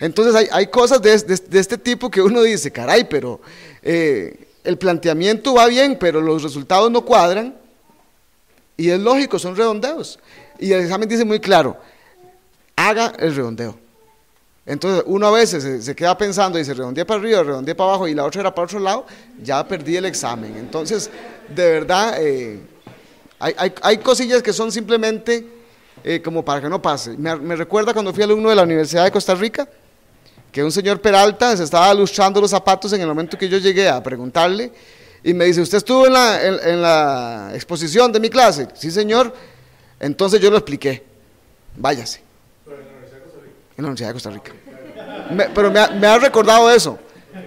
[SPEAKER 6] Entonces hay, cosas de, este tipo que uno dice, caray, pero eh, el planteamiento va bien, pero los resultados no cuadran. Y es lógico, son redondeos. Y el examen dice muy claro, haga el redondeo. Entonces uno a veces se, queda pensando, y se redondea para arriba, redondea para abajo y la otra era para otro lado, ya perdí el examen. Entonces, de verdad, eh, hay, hay, cosillas que son simplemente... Eh, como para que no pase. me, recuerda cuando fui alumno de la Universidad de Costa Rica, que un señor Peralta se estaba luchando los zapatos en el momento que yo llegué a preguntarle y me dice, ¿usted estuvo en la, en, la exposición de mi clase? Sí, señor. Entonces yo lo expliqué. Váyase. Pero en la Universidad de Costa Rica. En la Universidad de Costa Rica. pero me ha, recordado eso.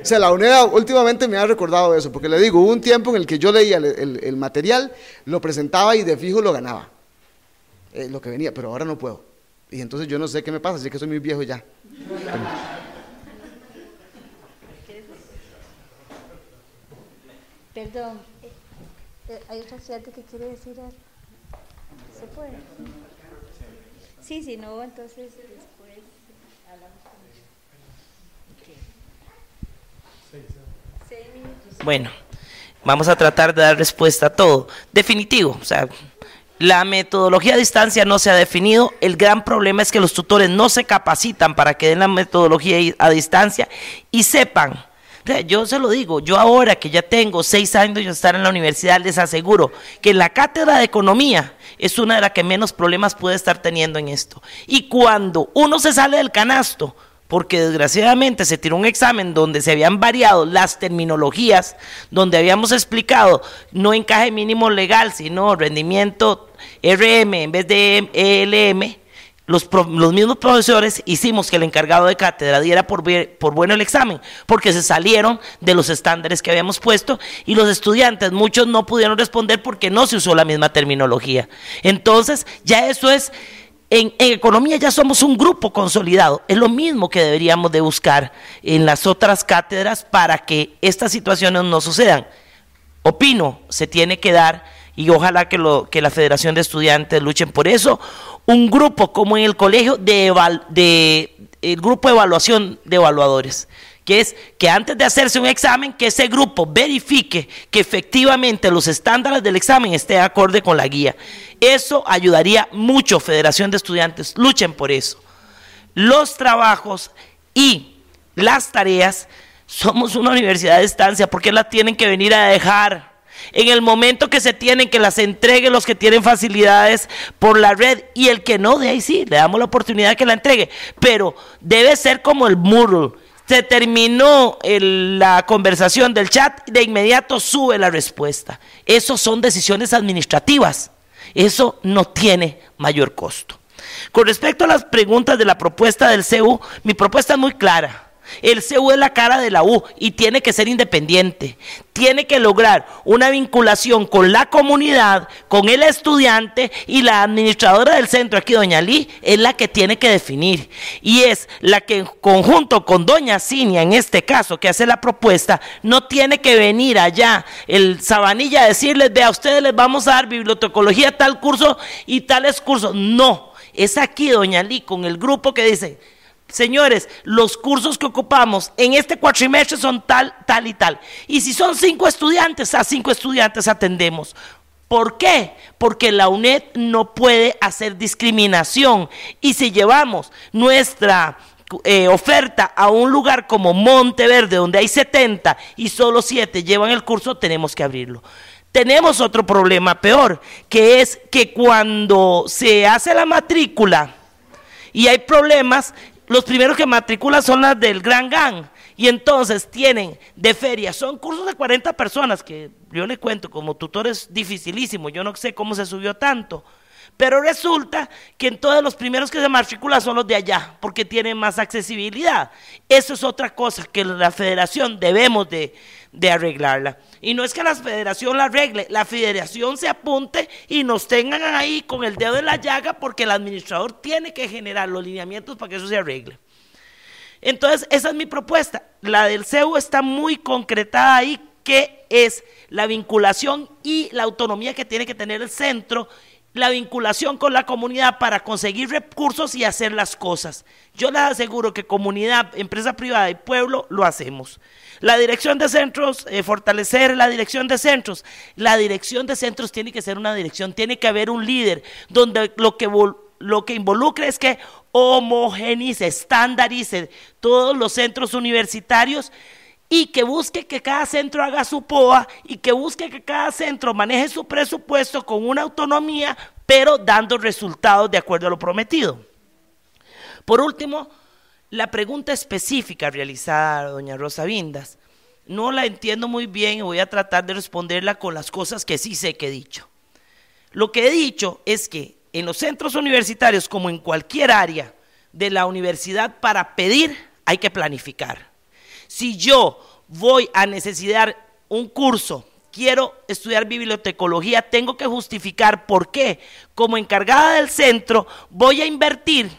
[SPEAKER 6] O sea, la UNED últimamente me ha recordado eso, porque le digo, hubo un tiempo en el que yo leía el, material, lo presentaba y de fijo lo ganaba, eh, lo que venía, pero ahora no puedo. Y entonces yo no sé qué me pasa, así que soy muy viejo ya.
[SPEAKER 2] Perdón, eh, eh, hay otra estudiante que quiere decir algo. ¿Se puede? Sí, si no, entonces después hablamos
[SPEAKER 4] con Bueno, vamos a tratar de dar respuesta a todo. Definitivo, o sea, la metodología a distancia no se ha definido. El gran problema es que los tutores no se capacitan para que den la metodología a distancia y sepan yo se lo digo, yo ahora que ya tengo seis años de estar en la universidad, les aseguro que la cátedra de economía es una de las que menos problemas puede estar teniendo en esto. Y cuando uno se sale del canasto, porque desgraciadamente se tiró un examen donde se habían variado las terminologías, donde habíamos explicado no encaje mínimo legal, sino rendimiento RM en vez de LM, e los, los, mismos profesores hicimos que el encargado de cátedra diera por, por, bueno el examen, porque se salieron de los estándares que habíamos puesto y los estudiantes, muchos no pudieron responder porque no se usó la misma terminología. Entonces, ya eso es, en, en economía ya somos un grupo consolidado, es lo mismo que deberíamos de buscar en las otras cátedras para que estas situaciones no sucedan. Opino, se tiene que dar y ojalá que, lo, la Federación de Estudiantes luchen por eso. Un grupo como en el colegio de, el grupo de evaluación de evaluadores, que es que antes de hacerse un examen, que ese grupo verifique que efectivamente los estándares del examen estén acorde con la guía. Eso ayudaría mucho, Federación de Estudiantes, luchen por eso. Los trabajos y las tareas, somos una universidad de estancia, ¿por qué la tienen que venir a dejar? en el momento que se tienen, que las entregue los que tienen facilidades por la red y el que no, de ahí sí, le damos la oportunidad que la entregue. Pero debe ser como el muro. Se terminó la conversación del chat, de inmediato sube la respuesta. Eso son decisiones administrativas. Eso no tiene mayor costo. Con respecto a las preguntas de la propuesta del CEU, mi propuesta es muy clara el CEU es la cara de la U y tiene que ser independiente. Tiene que lograr una vinculación con la comunidad, con el estudiante y la administradora del centro, aquí doña Lee, es la que tiene que definir. Y es la que en conjunto con doña Cinia, en este caso, que hace la propuesta, no tiene que venir allá el sabanilla a decirles, vea, a ustedes les vamos a dar bibliotecología tal curso y tales cursos. No, es aquí doña Lee con el grupo que dice Señores, los cursos que ocupamos en este cuatrimestre son tal, tal y tal. Y si son cinco estudiantes, a cinco estudiantes atendemos. ¿Por qué? Porque la UNED no puede hacer discriminación. Y si llevamos nuestra eh, oferta a un lugar como Monteverde, donde hay 70 y solo 7 llevan el curso, tenemos que abrirlo. Tenemos otro problema peor, que es que cuando se hace la matrícula y hay problemas, los primeros que matriculan son las del Gran Gang. Y entonces tienen de feria, son cursos de 40 personas, que yo le cuento, como tutor es dificilísimo, yo no sé cómo se subió tanto. Pero resulta que en todos los primeros que se matriculan son los de allá, porque tienen más accesibilidad. Eso es otra cosa que la federación debemos de, arreglarla. Y no es que la federación la arregle, la federación se apunte y nos tengan ahí con el dedo de la llaga porque el administrador tiene que generar los lineamientos para que eso se arregle. Entonces, esa es mi propuesta. La del CEU está muy concretada ahí, que es la vinculación y la autonomía que tiene que tener el centro la vinculación con la comunidad para conseguir recursos y hacer las cosas. Yo les aseguro que comunidad, empresa privada y pueblo lo hacemos. La dirección de centros, eh, fortalecer la dirección de centros. La dirección de centros tiene que ser una dirección, tiene que haber un líder donde lo que lo que involucra es que homogenice, estandarice todos los centros universitarios y que busque que cada centro haga su POA y que busque que cada centro maneje su presupuesto con una autonomía, pero dando resultados de acuerdo a lo prometido. Por último, la pregunta específica realizada, doña Rosa Vindas, no la entiendo muy bien y voy a tratar de responderla con las cosas que sí sé que he dicho. Lo que he dicho es que en los centros universitarios, como en cualquier área de la universidad, para pedir hay que planificar. Si yo voy a necesitar un curso, quiero estudiar bibliotecología, tengo que justificar por qué, como encargada del centro, voy a invertir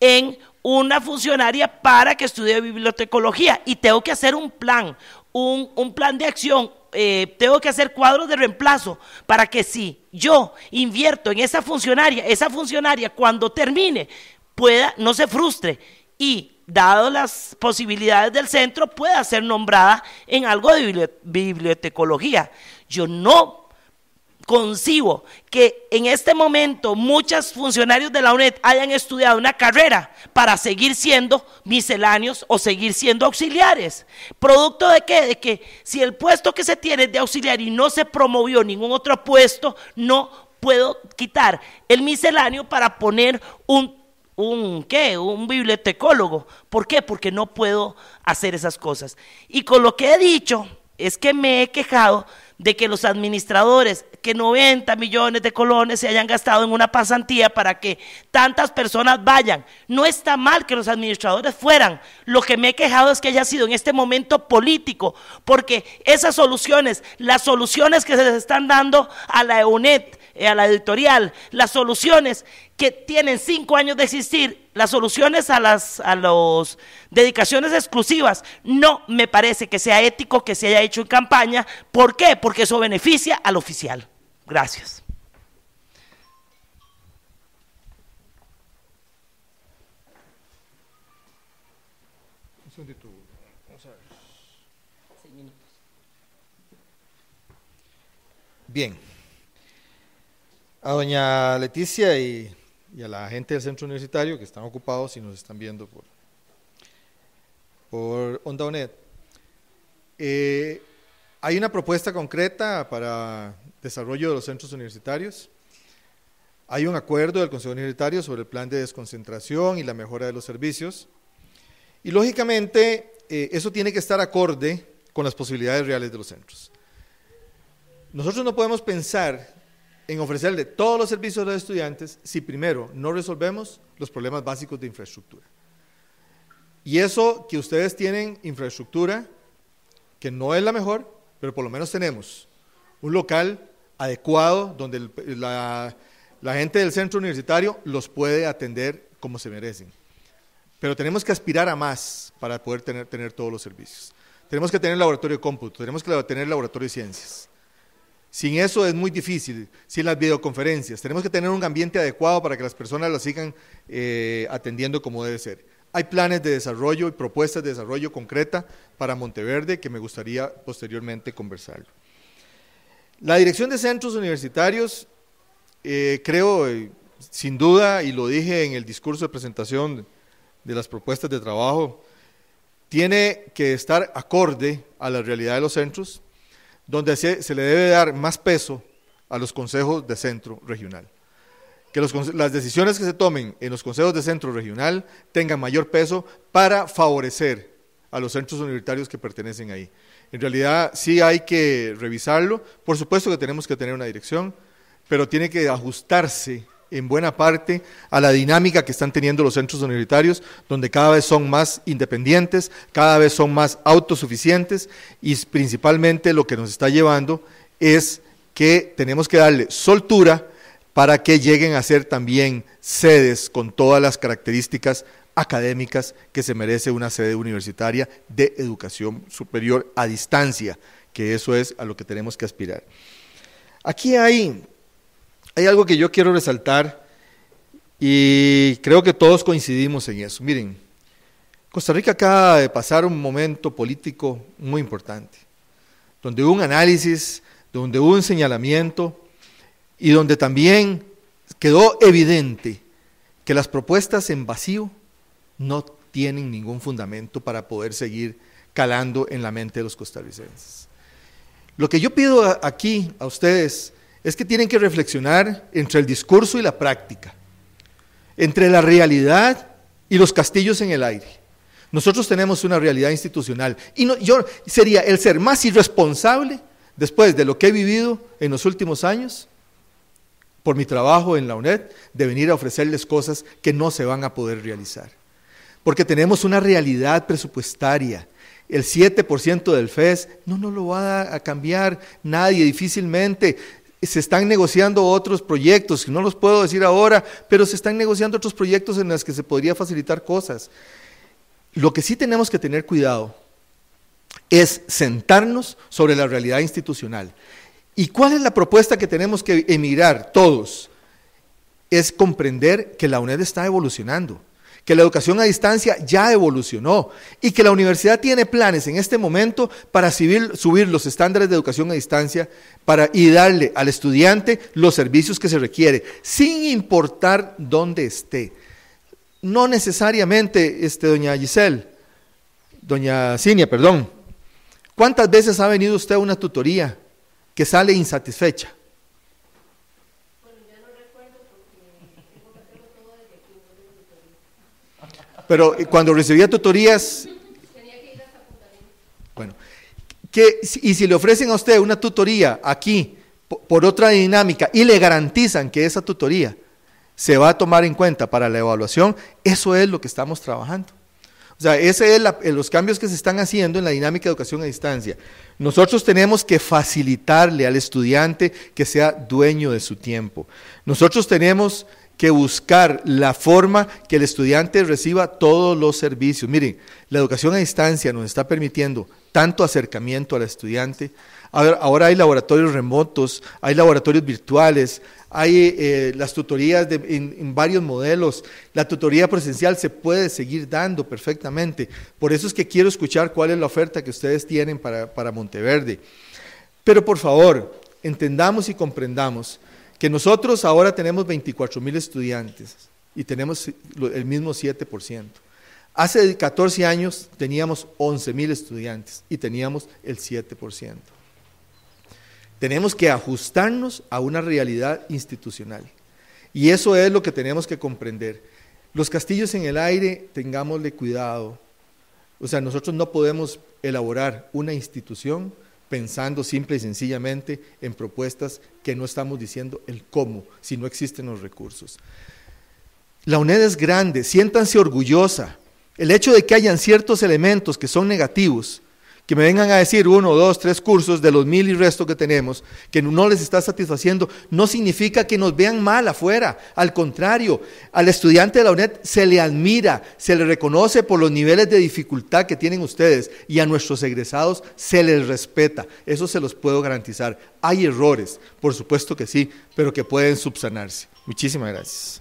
[SPEAKER 4] en una funcionaria para que estudie bibliotecología y tengo que hacer un plan, un, plan de acción, eh, tengo que hacer cuadros de reemplazo para que si yo invierto en esa funcionaria, esa funcionaria cuando termine pueda, no se frustre y dado las posibilidades del centro, pueda ser nombrada en algo de bibliotecología. Yo no concibo que en este momento muchos funcionarios de la UNED hayan estudiado una carrera para seguir siendo misceláneos o seguir siendo auxiliares. ¿Producto de qué? De que si el puesto que se tiene es de auxiliar y no se promovió ningún otro puesto, no puedo quitar el misceláneo para poner un un qué, un bibliotecólogo. ¿Por qué? Porque no puedo hacer esas cosas. Y con lo que he dicho es que me he quejado de que los administradores, que 90 millones de colones se hayan gastado en una pasantía para que tantas personas vayan. No está mal que los administradores fueran. Lo que me he quejado es que haya sido en este momento político, porque esas soluciones, las soluciones que se les están dando a la EUNET, eh, a la editorial, las soluciones que tienen cinco años de existir, las soluciones a las a los dedicaciones exclusivas, no me parece que sea ético que se haya hecho en campaña. ¿Por qué? Porque eso beneficia al oficial. Gracias.
[SPEAKER 5] Bien a doña Leticia y, a la gente del centro universitario que están ocupados y nos están viendo por, por Onda eh, hay una propuesta concreta para desarrollo de los centros universitarios. Hay un acuerdo del Consejo Universitario sobre el plan de desconcentración y la mejora de los servicios. Y lógicamente eh, eso tiene que estar acorde con las posibilidades reales de los centros. Nosotros no podemos pensar en ofrecerle todos los servicios a los estudiantes si primero no resolvemos los problemas básicos de infraestructura. Y eso que ustedes tienen infraestructura, que no es la mejor, pero por lo menos tenemos un local adecuado donde la, gente del centro universitario los puede atender como se merecen. Pero tenemos que aspirar a más para poder tener, tener todos los servicios. Tenemos que tener laboratorio de cómputo, tenemos que tener laboratorio de ciencias. Sin eso es muy difícil, sin las videoconferencias. Tenemos que tener un ambiente adecuado para que las personas las sigan eh, atendiendo como debe ser. Hay planes de desarrollo y propuestas de desarrollo concreta para Monteverde que me gustaría posteriormente conversar. La Dirección de Centros Universitarios, eh, creo, eh, sin duda, y lo dije en el discurso de presentación de las propuestas de trabajo, tiene que estar acorde a la realidad de los centros, donde se, le debe dar más peso a los consejos de centro regional. Que las decisiones que se tomen en los consejos de centro regional tengan mayor peso para favorecer a los centros universitarios que pertenecen ahí. En realidad sí hay que revisarlo, por supuesto que tenemos que tener una dirección, pero tiene que ajustarse en buena parte a la dinámica que están teniendo los centros universitarios, donde cada vez son más independientes, cada vez son más autosuficientes y principalmente lo que nos está llevando es que tenemos que darle soltura para que lleguen a ser también sedes con todas las características académicas que se merece una sede universitaria de educación superior a distancia, que eso es a lo que tenemos que aspirar. Aquí hay hay algo que yo quiero resaltar y creo que todos coincidimos en eso. Miren, Costa Rica acaba de pasar un momento político muy importante, donde hubo un análisis, donde hubo un señalamiento y donde también quedó evidente que las propuestas en vacío no tienen ningún fundamento para poder seguir calando en la mente de los costarricenses. Lo que yo pido aquí a ustedes es que tienen que reflexionar entre el discurso y la práctica, entre la realidad y los castillos en el aire. Nosotros tenemos una realidad institucional y no, yo sería el ser más irresponsable después de lo que he vivido en los últimos años por mi trabajo en la UNED de venir a ofrecerles cosas que no se van a poder realizar. Porque tenemos una realidad presupuestaria, el 7% del FES no nos lo va a cambiar nadie difícilmente se están negociando otros proyectos, no los puedo decir ahora, pero se están negociando otros proyectos en los que se podría facilitar cosas. Lo que sí tenemos que tener cuidado es sentarnos sobre la realidad institucional. ¿Y cuál es la propuesta que tenemos que emigrar todos? Es comprender que la UNED está evolucionando que la educación a distancia ya evolucionó y que la universidad tiene planes en este momento para subir, los estándares de educación a distancia para, y darle al estudiante los servicios que se requiere, sin importar dónde esté. No necesariamente, este, doña Giselle, doña Cinia, perdón, ¿cuántas veces ha venido usted a una tutoría que sale insatisfecha? Pero eh, cuando recibía tutorías... bueno, que, y si le ofrecen a usted una tutoría aquí por otra dinámica y le garantizan que esa tutoría se va a tomar en cuenta para la evaluación, eso es lo que estamos trabajando. O sea, ese es eh, los cambios que se están haciendo en la dinámica de educación a distancia. Nosotros tenemos que facilitarle al estudiante que sea dueño de su tiempo. Nosotros tenemos que buscar la forma que el estudiante reciba todos los servicios. Miren, la educación a distancia nos está permitiendo tanto acercamiento al estudiante. Ahora hay laboratorios remotos, hay laboratorios virtuales, hay eh, las tutorías en, varios modelos. La tutoría presencial se puede seguir dando perfectamente. Por eso es que quiero escuchar cuál es la oferta que ustedes tienen para, para Monteverde. Pero por favor, entendamos y comprendamos que nosotros ahora tenemos 24 mil estudiantes y tenemos el mismo 7%. Hace 14 años teníamos 11 mil estudiantes y teníamos el 7%. Tenemos que ajustarnos a una realidad institucional. Y eso es lo que tenemos que comprender. Los castillos en el aire, tengámosle cuidado. O sea, nosotros no podemos elaborar una institución pensando simple y sencillamente en propuestas que no estamos diciendo el cómo, si no existen los recursos. La UNED es grande, siéntanse orgullosa. El hecho de que hayan ciertos elementos que son negativos, que me vengan a decir uno, dos, tres cursos de los mil y resto que tenemos, que no les está satisfaciendo, no significa que nos vean mal afuera. Al contrario, al estudiante de la UNED se le admira, se le reconoce por los niveles de dificultad que tienen ustedes y a nuestros egresados se les respeta. Eso se los puedo garantizar. Hay errores, por supuesto que sí, pero que pueden subsanarse. Muchísimas gracias.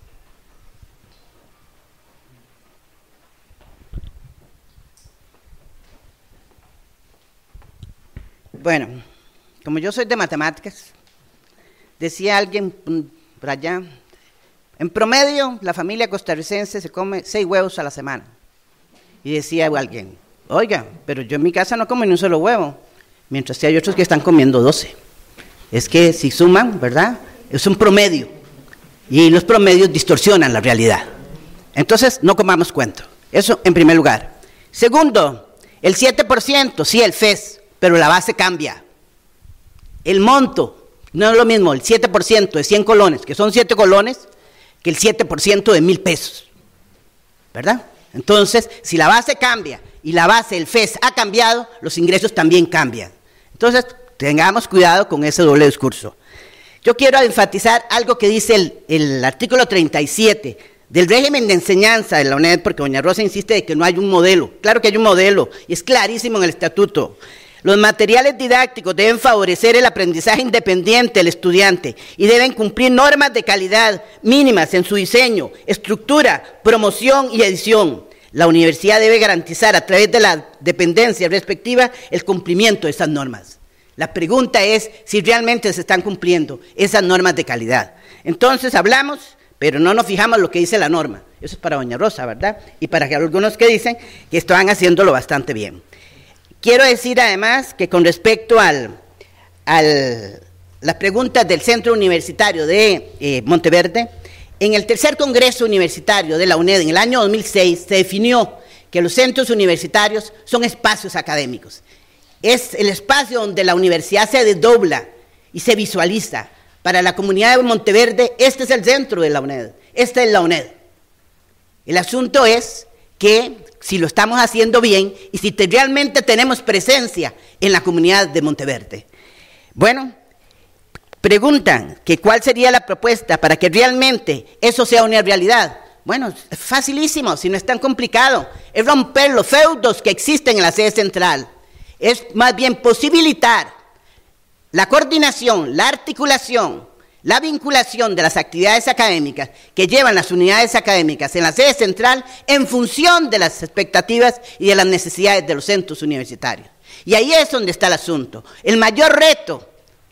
[SPEAKER 3] Bueno, como yo soy de matemáticas, decía alguien mm, por allá, en promedio la familia costarricense se come seis huevos a la semana. Y decía alguien, oiga, pero yo en mi casa no como ni un solo huevo, mientras que hay otros que están comiendo doce. Es que si suman, ¿verdad? Es un promedio. Y los promedios distorsionan la realidad. Entonces, no comamos cuento. Eso en primer lugar. Segundo, el 7%, sí, el FES, pero la base cambia. El monto no es lo mismo, el 7% de 100 colones, que son 7 colones, que el 7% de mil pesos. ¿Verdad? Entonces, si la base cambia y la base, el FES, ha cambiado, los ingresos también cambian. Entonces, tengamos cuidado con ese doble discurso. Yo quiero enfatizar algo que dice el, artículo 37 del régimen de enseñanza de la UNED, porque doña Rosa insiste de que no hay un modelo. Claro que hay un modelo, y es clarísimo en el estatuto. Los materiales didácticos deben favorecer el aprendizaje independiente del estudiante y deben cumplir normas de calidad mínimas en su diseño, estructura, promoción y edición. La universidad debe garantizar a través de la dependencia respectiva el cumplimiento de esas normas. La pregunta es si realmente se están cumpliendo esas normas de calidad. Entonces hablamos, pero no nos fijamos lo que dice la norma. Eso es para Doña Rosa, ¿verdad? Y para algunos que dicen que están haciéndolo bastante bien. Quiero decir además que con respecto al, las preguntas del Centro Universitario de eh, Monteverde, en el tercer Congreso Universitario de la UNED en el año 2006 se definió que los centros universitarios son espacios académicos. Es el espacio donde la universidad se desdobla y se visualiza. Para la comunidad de Monteverde, este es el centro de la UNED, esta es la UNED. El asunto es que si lo estamos haciendo bien y si realmente tenemos presencia en la comunidad de Monteverde. Bueno, preguntan que cuál sería la propuesta para que realmente eso sea una realidad. Bueno, es facilísimo, si no es tan complicado. Es romper los feudos que existen en la sede central. Es más bien posibilitar la coordinación, la articulación la vinculación de las actividades académicas que llevan las unidades académicas en la sede central en función de las expectativas y de las necesidades de los centros universitarios. Y ahí es donde está el asunto. El mayor reto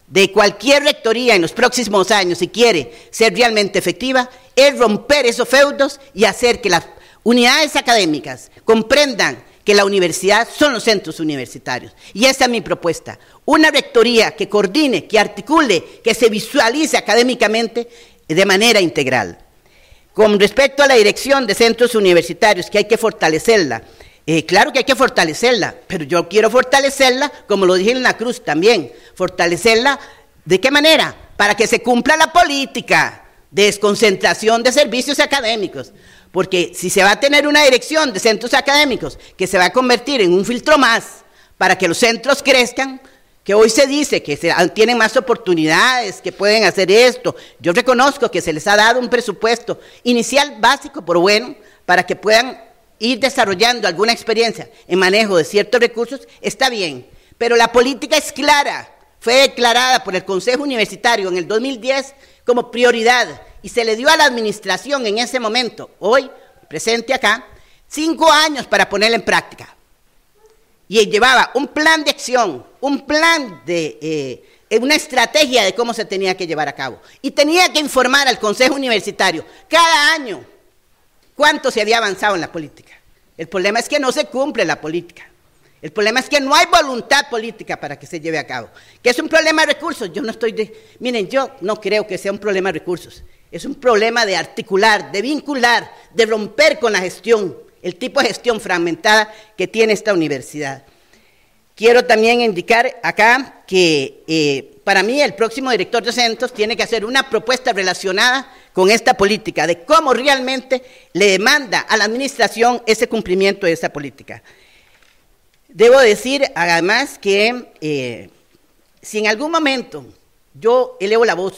[SPEAKER 3] de cualquier rectoría en los próximos años, si quiere ser realmente efectiva, es romper esos feudos y hacer que las unidades académicas comprendan que la universidad son los centros universitarios. Y esa es mi propuesta. Una rectoría que coordine, que articule, que se visualice académicamente de manera integral. Con respecto a la dirección de centros universitarios, que hay que fortalecerla, eh, claro que hay que fortalecerla, pero yo quiero fortalecerla, como lo dije en la cruz también, fortalecerla de qué manera? Para que se cumpla la política de desconcentración de servicios académicos. Porque si se va a tener una dirección de centros académicos que se va a convertir en un filtro más para que los centros crezcan, que hoy se dice que tienen más oportunidades, que pueden hacer esto. Yo reconozco que se les ha dado un presupuesto inicial básico, por bueno, para que puedan ir desarrollando alguna experiencia en manejo de ciertos recursos, está bien. Pero la política es clara, fue declarada por el Consejo Universitario en el 2010 como prioridad y se le dio a la administración en ese momento, hoy presente acá, cinco años para ponerla en práctica. Y llevaba un plan de acción, un plan de, eh, eh, una estrategia de cómo se tenía que llevar a cabo. Y tenía que informar al Consejo Universitario cada año cuánto se había avanzado en la política. El problema es que no se cumple la política. El problema es que no hay voluntad política para que se lleve a cabo. ¿Que es un problema de recursos? Yo no estoy Miren, yo no creo que sea un problema de recursos. Es un problema de articular, de vincular, de romper con la gestión, el tipo de gestión fragmentada que tiene esta universidad. Quiero también indicar acá que eh, para mí el próximo director de centros tiene que hacer una propuesta relacionada con esta política, de cómo realmente le demanda a la administración ese cumplimiento de esa política. Debo decir además que eh, si en algún momento yo elevo la voz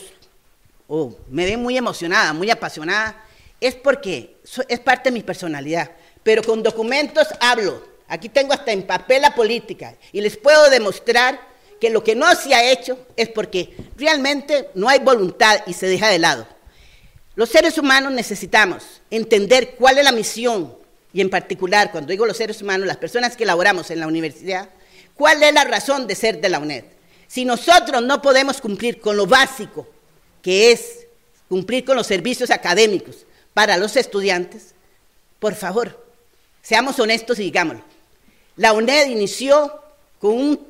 [SPEAKER 3] o me ven muy emocionada, muy apasionada, es porque es parte de mi personalidad. Pero con documentos hablo. Aquí tengo hasta en papel la política y les puedo demostrar que lo que no se ha hecho es porque realmente no hay voluntad y se deja de lado. Los seres humanos necesitamos entender cuál es la misión y en particular, cuando digo los seres humanos, las personas que laboramos en la universidad, cuál es la razón de ser de la UNED. Si nosotros no podemos cumplir con lo básico que es cumplir con los servicios académicos para los estudiantes, por favor, seamos honestos y digámoslo. La UNED inició con un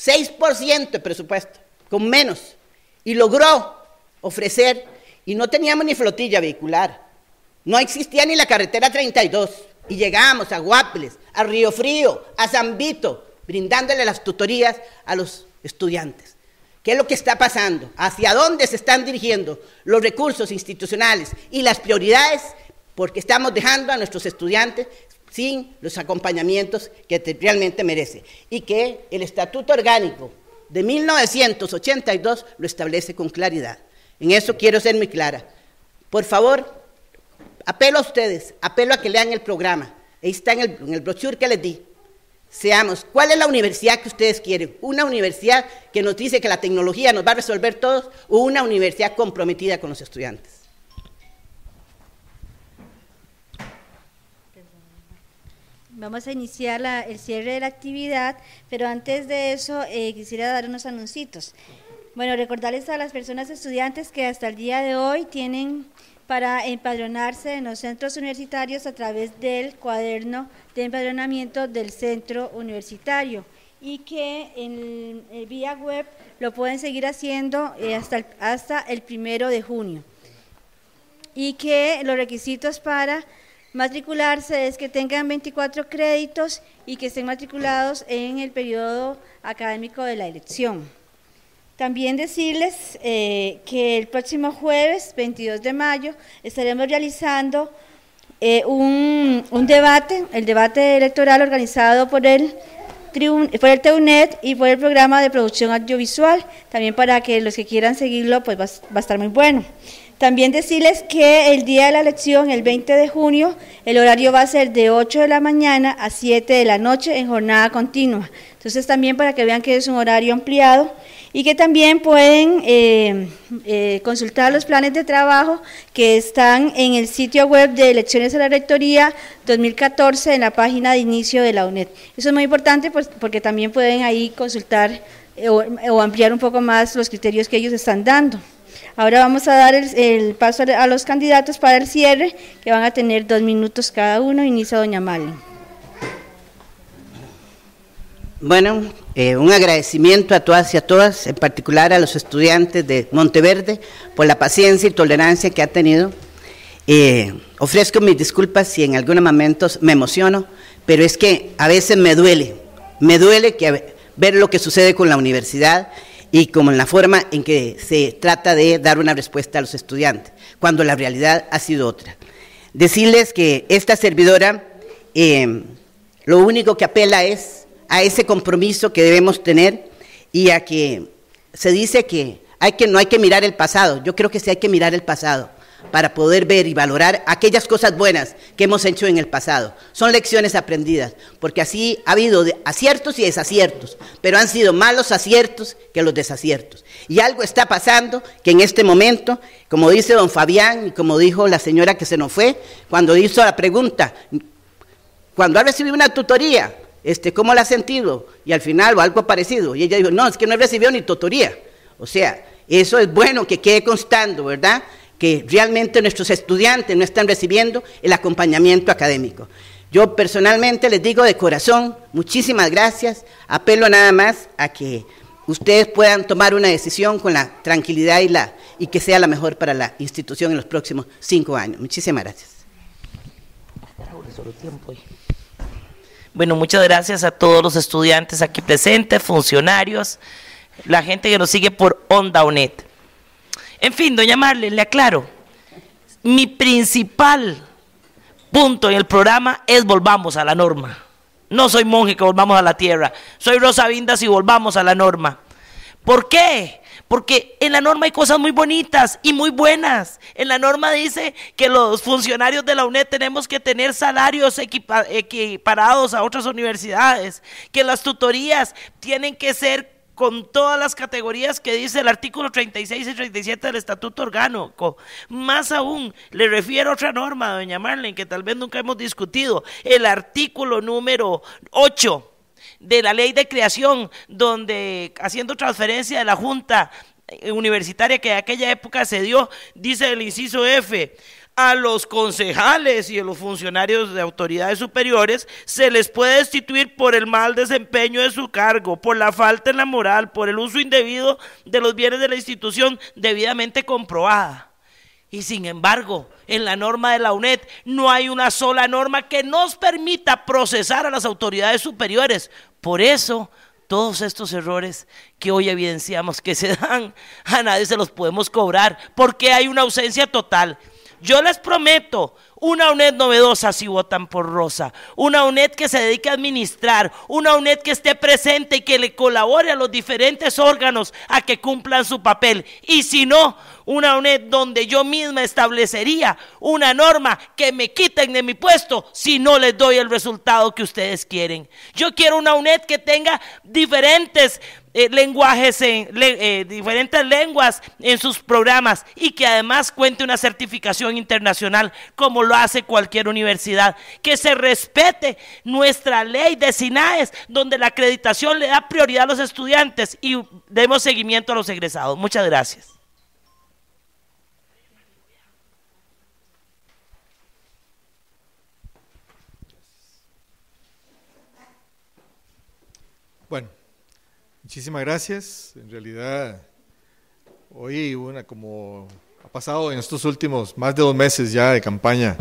[SPEAKER 3] 6% de presupuesto, con menos, y logró ofrecer, y no teníamos ni flotilla vehicular, no existía ni la carretera 32, y llegábamos a Guapeles, a Río Frío, a Zambito, brindándole las tutorías a los estudiantes. ¿Qué es lo que está pasando? ¿Hacia dónde se están dirigiendo los recursos institucionales y las prioridades? Porque estamos dejando a nuestros estudiantes sin los acompañamientos que realmente merece y que el Estatuto Orgánico de 1982 lo establece con claridad. En eso quiero ser muy clara. Por favor, apelo a ustedes, apelo a que lean el programa. Ahí está en el brochure que les di. Seamos, ¿cuál es la universidad que ustedes quieren? ¿Una universidad que nos dice que la tecnología nos va a resolver todos o una universidad comprometida con los estudiantes?
[SPEAKER 2] Vamos a iniciar el cierre de la actividad, pero antes de eso eh, quisiera dar unos anuncios. Bueno, recordarles a las personas estudiantes que hasta el día de hoy tienen para empadronarse en los centros universitarios a través del cuaderno de empadronamiento del centro universitario y que en, vía web lo pueden seguir haciendo eh, hasta, el, hasta el primero de junio. Y que los requisitos para matricularse es que tengan 24 créditos y que estén matriculados en el periodo académico de la elección. También decirles eh, que el próximo jueves, 22 de mayo, estaremos realizando eh, un, debate, el debate electoral organizado por el, por el TEUNET e y por el programa de producción audiovisual, también para que los que quieran seguirlo, pues va, va a estar muy bueno. También decirles que el día de la elección, el 20 de junio, el horario va a ser de 8 de la mañana a 7 de la noche en jornada continua. Entonces también para que vean que es un horario ampliado y que también pueden eh, eh, consultar los planes de trabajo que están en el sitio web de Elecciones de la Rectoría 2014 en la página de inicio de la UNED. Eso es muy importante pues, porque también pueden ahí consultar eh, o, ampliar un poco más los criterios que ellos están dando. Ahora vamos a dar el, paso a los candidatos para el cierre, que van a tener dos minutos cada uno. Inicia doña Malin.
[SPEAKER 3] Bueno, eh, un agradecimiento a todas y a todas, en particular a los estudiantes de Monteverde, por la paciencia y tolerancia que ha tenido. Eh, ofrezco mis disculpas si en algunos momentos me emociono, pero es que a veces me duele, me duele que, ver lo que sucede con la universidad y en la forma en que se trata de dar una respuesta a los estudiantes, cuando la realidad ha sido otra. Decirles que esta servidora eh, lo único que apela es a ese compromiso que debemos tener y a que se dice que, hay que no hay que mirar el pasado. Yo creo que sí hay que mirar el pasado para poder ver y valorar aquellas cosas buenas que hemos hecho en el pasado. Son lecciones aprendidas, porque así ha habido aciertos y desaciertos, pero han sido más los aciertos que los desaciertos. Y algo está pasando que en este momento, como dice don Fabián y como dijo la señora que se nos fue, cuando hizo la pregunta, cuando ha recibido una tutoría, este, ¿cómo la ha sentido? Y al final, o algo parecido. Y ella dijo, no, es que no recibió ni tutoría. O sea, eso es bueno que quede constando, ¿verdad? Que realmente nuestros estudiantes no están recibiendo el acompañamiento académico. Yo personalmente les digo de corazón, muchísimas gracias. Apelo nada más a que ustedes puedan tomar una decisión con la tranquilidad y, la, y que sea la mejor para la institución en los próximos cinco años. Muchísimas gracias.
[SPEAKER 4] Bueno, muchas gracias a todos los estudiantes aquí presentes, funcionarios, la gente que nos sigue por Onda Onet. En fin, doña Marlene, le aclaro, mi principal punto en el programa es volvamos a la norma. No soy monje que volvamos a la tierra, soy Rosa Vindas y volvamos a la norma. ¿Por qué? Porque en la norma hay cosas muy bonitas y muy buenas. En la norma dice que los funcionarios de la UNED tenemos que tener salarios equiparados a otras universidades, que las tutorías tienen que ser con todas las categorías que dice el artículo 36 y 37 del Estatuto Orgánico. Más aún, le refiero a otra norma, doña Marlene, que tal vez nunca hemos discutido, el artículo número 8 de la ley de creación, donde haciendo transferencia de la Junta eh, Universitaria que en aquella época se dio, dice el inciso F, a los concejales y a los funcionarios de autoridades superiores se les puede destituir por el mal desempeño de su cargo, por la falta en la moral, por el uso indebido de los bienes de la institución debidamente comprobada. Y sin embargo, en la norma de la UNED no hay una sola norma que nos permita procesar a las autoridades superiores. Por eso, todos estos errores que hoy evidenciamos que se dan, a nadie se los podemos cobrar, porque hay una ausencia total. Yo les prometo una UNED novedosa si votan por Rosa, una UNED que se dedique a administrar, una UNED que esté presente y que le colabore a los diferentes órganos a que cumplan su papel. Y si no, una UNED donde yo misma establecería una norma que me quiten de mi puesto si no les doy el resultado que ustedes quieren. Yo quiero una UNED que tenga diferentes eh, lenguajes, en, eh, diferentes lenguas en sus programas y que además cuente una certificación internacional como lo hace cualquier universidad. Que se respete nuestra ley de SINAES donde la acreditación le da prioridad a los estudiantes y demos seguimiento a los egresados. Muchas gracias.
[SPEAKER 5] Bueno, muchísimas gracias. En realidad, hoy una como ha pasado en estos últimos más de dos meses ya de campaña,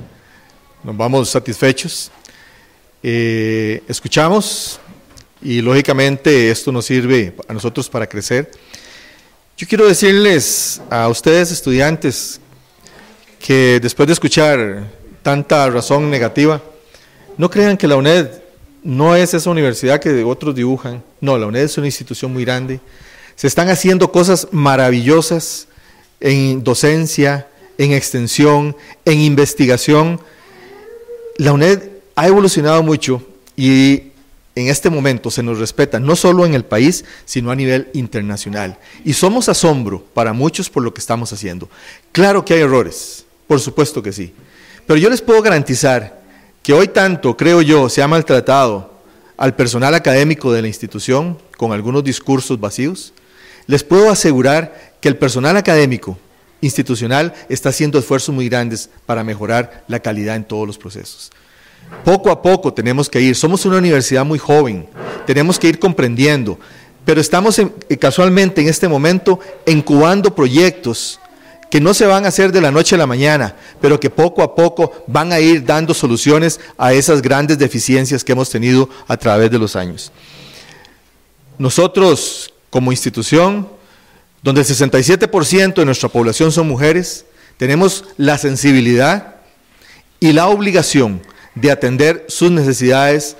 [SPEAKER 5] nos vamos satisfechos. Eh, escuchamos y lógicamente esto nos sirve a nosotros para crecer. Yo quiero decirles a ustedes estudiantes que después de escuchar tanta razón negativa, no crean que la UNED no es esa universidad que otros dibujan. No, la UNED es una institución muy grande. Se están haciendo cosas maravillosas en docencia, en extensión, en investigación. La UNED ha evolucionado mucho y en este momento se nos respeta no solo en el país, sino a nivel internacional. Y somos asombro para muchos por lo que estamos haciendo. Claro que hay errores, por supuesto que sí. Pero yo les puedo garantizar que hoy tanto, creo yo, se ha maltratado al personal académico de la institución con algunos discursos vacíos, les puedo asegurar que el personal académico institucional está haciendo esfuerzos muy grandes para mejorar la calidad en todos los procesos. Poco a poco tenemos que ir, somos una universidad muy joven, tenemos que ir comprendiendo, pero estamos eh, casualmente en este momento incubando proyectos que no se van a hacer de la noche a la mañana, pero que poco a poco van a ir dando soluciones a esas grandes deficiencias que hemos tenido a través de los años. Nosotros, como institución, donde el 67% de nuestra población son mujeres, tenemos la sensibilidad y la obligación de atender sus necesidades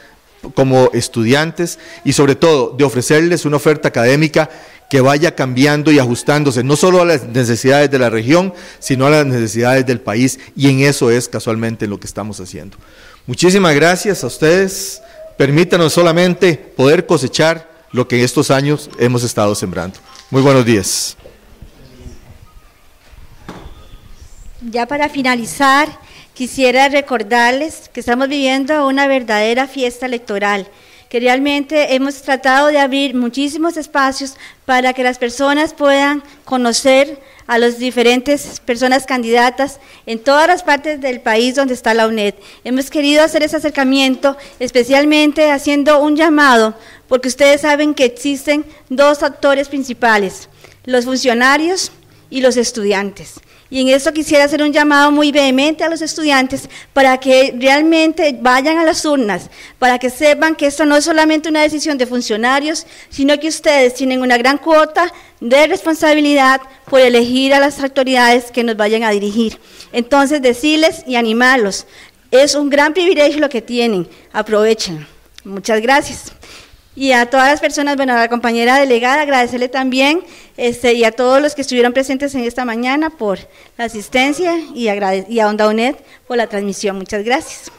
[SPEAKER 5] como estudiantes y sobre todo de ofrecerles una oferta académica que vaya cambiando y ajustándose, no solo a las necesidades de la región, sino a las necesidades del país, y en eso es casualmente lo que estamos haciendo. Muchísimas gracias a ustedes. Permítanos solamente poder cosechar lo que en estos años hemos estado sembrando. Muy buenos días.
[SPEAKER 2] Ya para finalizar, quisiera recordarles que estamos viviendo una verdadera fiesta electoral que realmente hemos tratado de abrir muchísimos espacios para que las personas puedan conocer a las diferentes personas candidatas en todas las partes del país donde está la UNED. Hemos querido hacer ese acercamiento, especialmente haciendo un llamado, porque ustedes saben que existen dos actores principales, los funcionarios y los estudiantes. Y en eso quisiera hacer un llamado muy vehemente a los estudiantes para que realmente vayan a las urnas, para que sepan que esto no es solamente una decisión de funcionarios, sino que ustedes tienen una gran cuota de responsabilidad por elegir a las autoridades que nos vayan a dirigir. Entonces, decirles y animarlos. Es un gran privilegio lo que tienen. Aprovechen. Muchas gracias. Y a todas las personas, bueno, a la compañera delegada, agradecerle también, este, y a todos los que estuvieron presentes en esta mañana por la asistencia y, y a Onda UNED por la transmisión. Muchas gracias.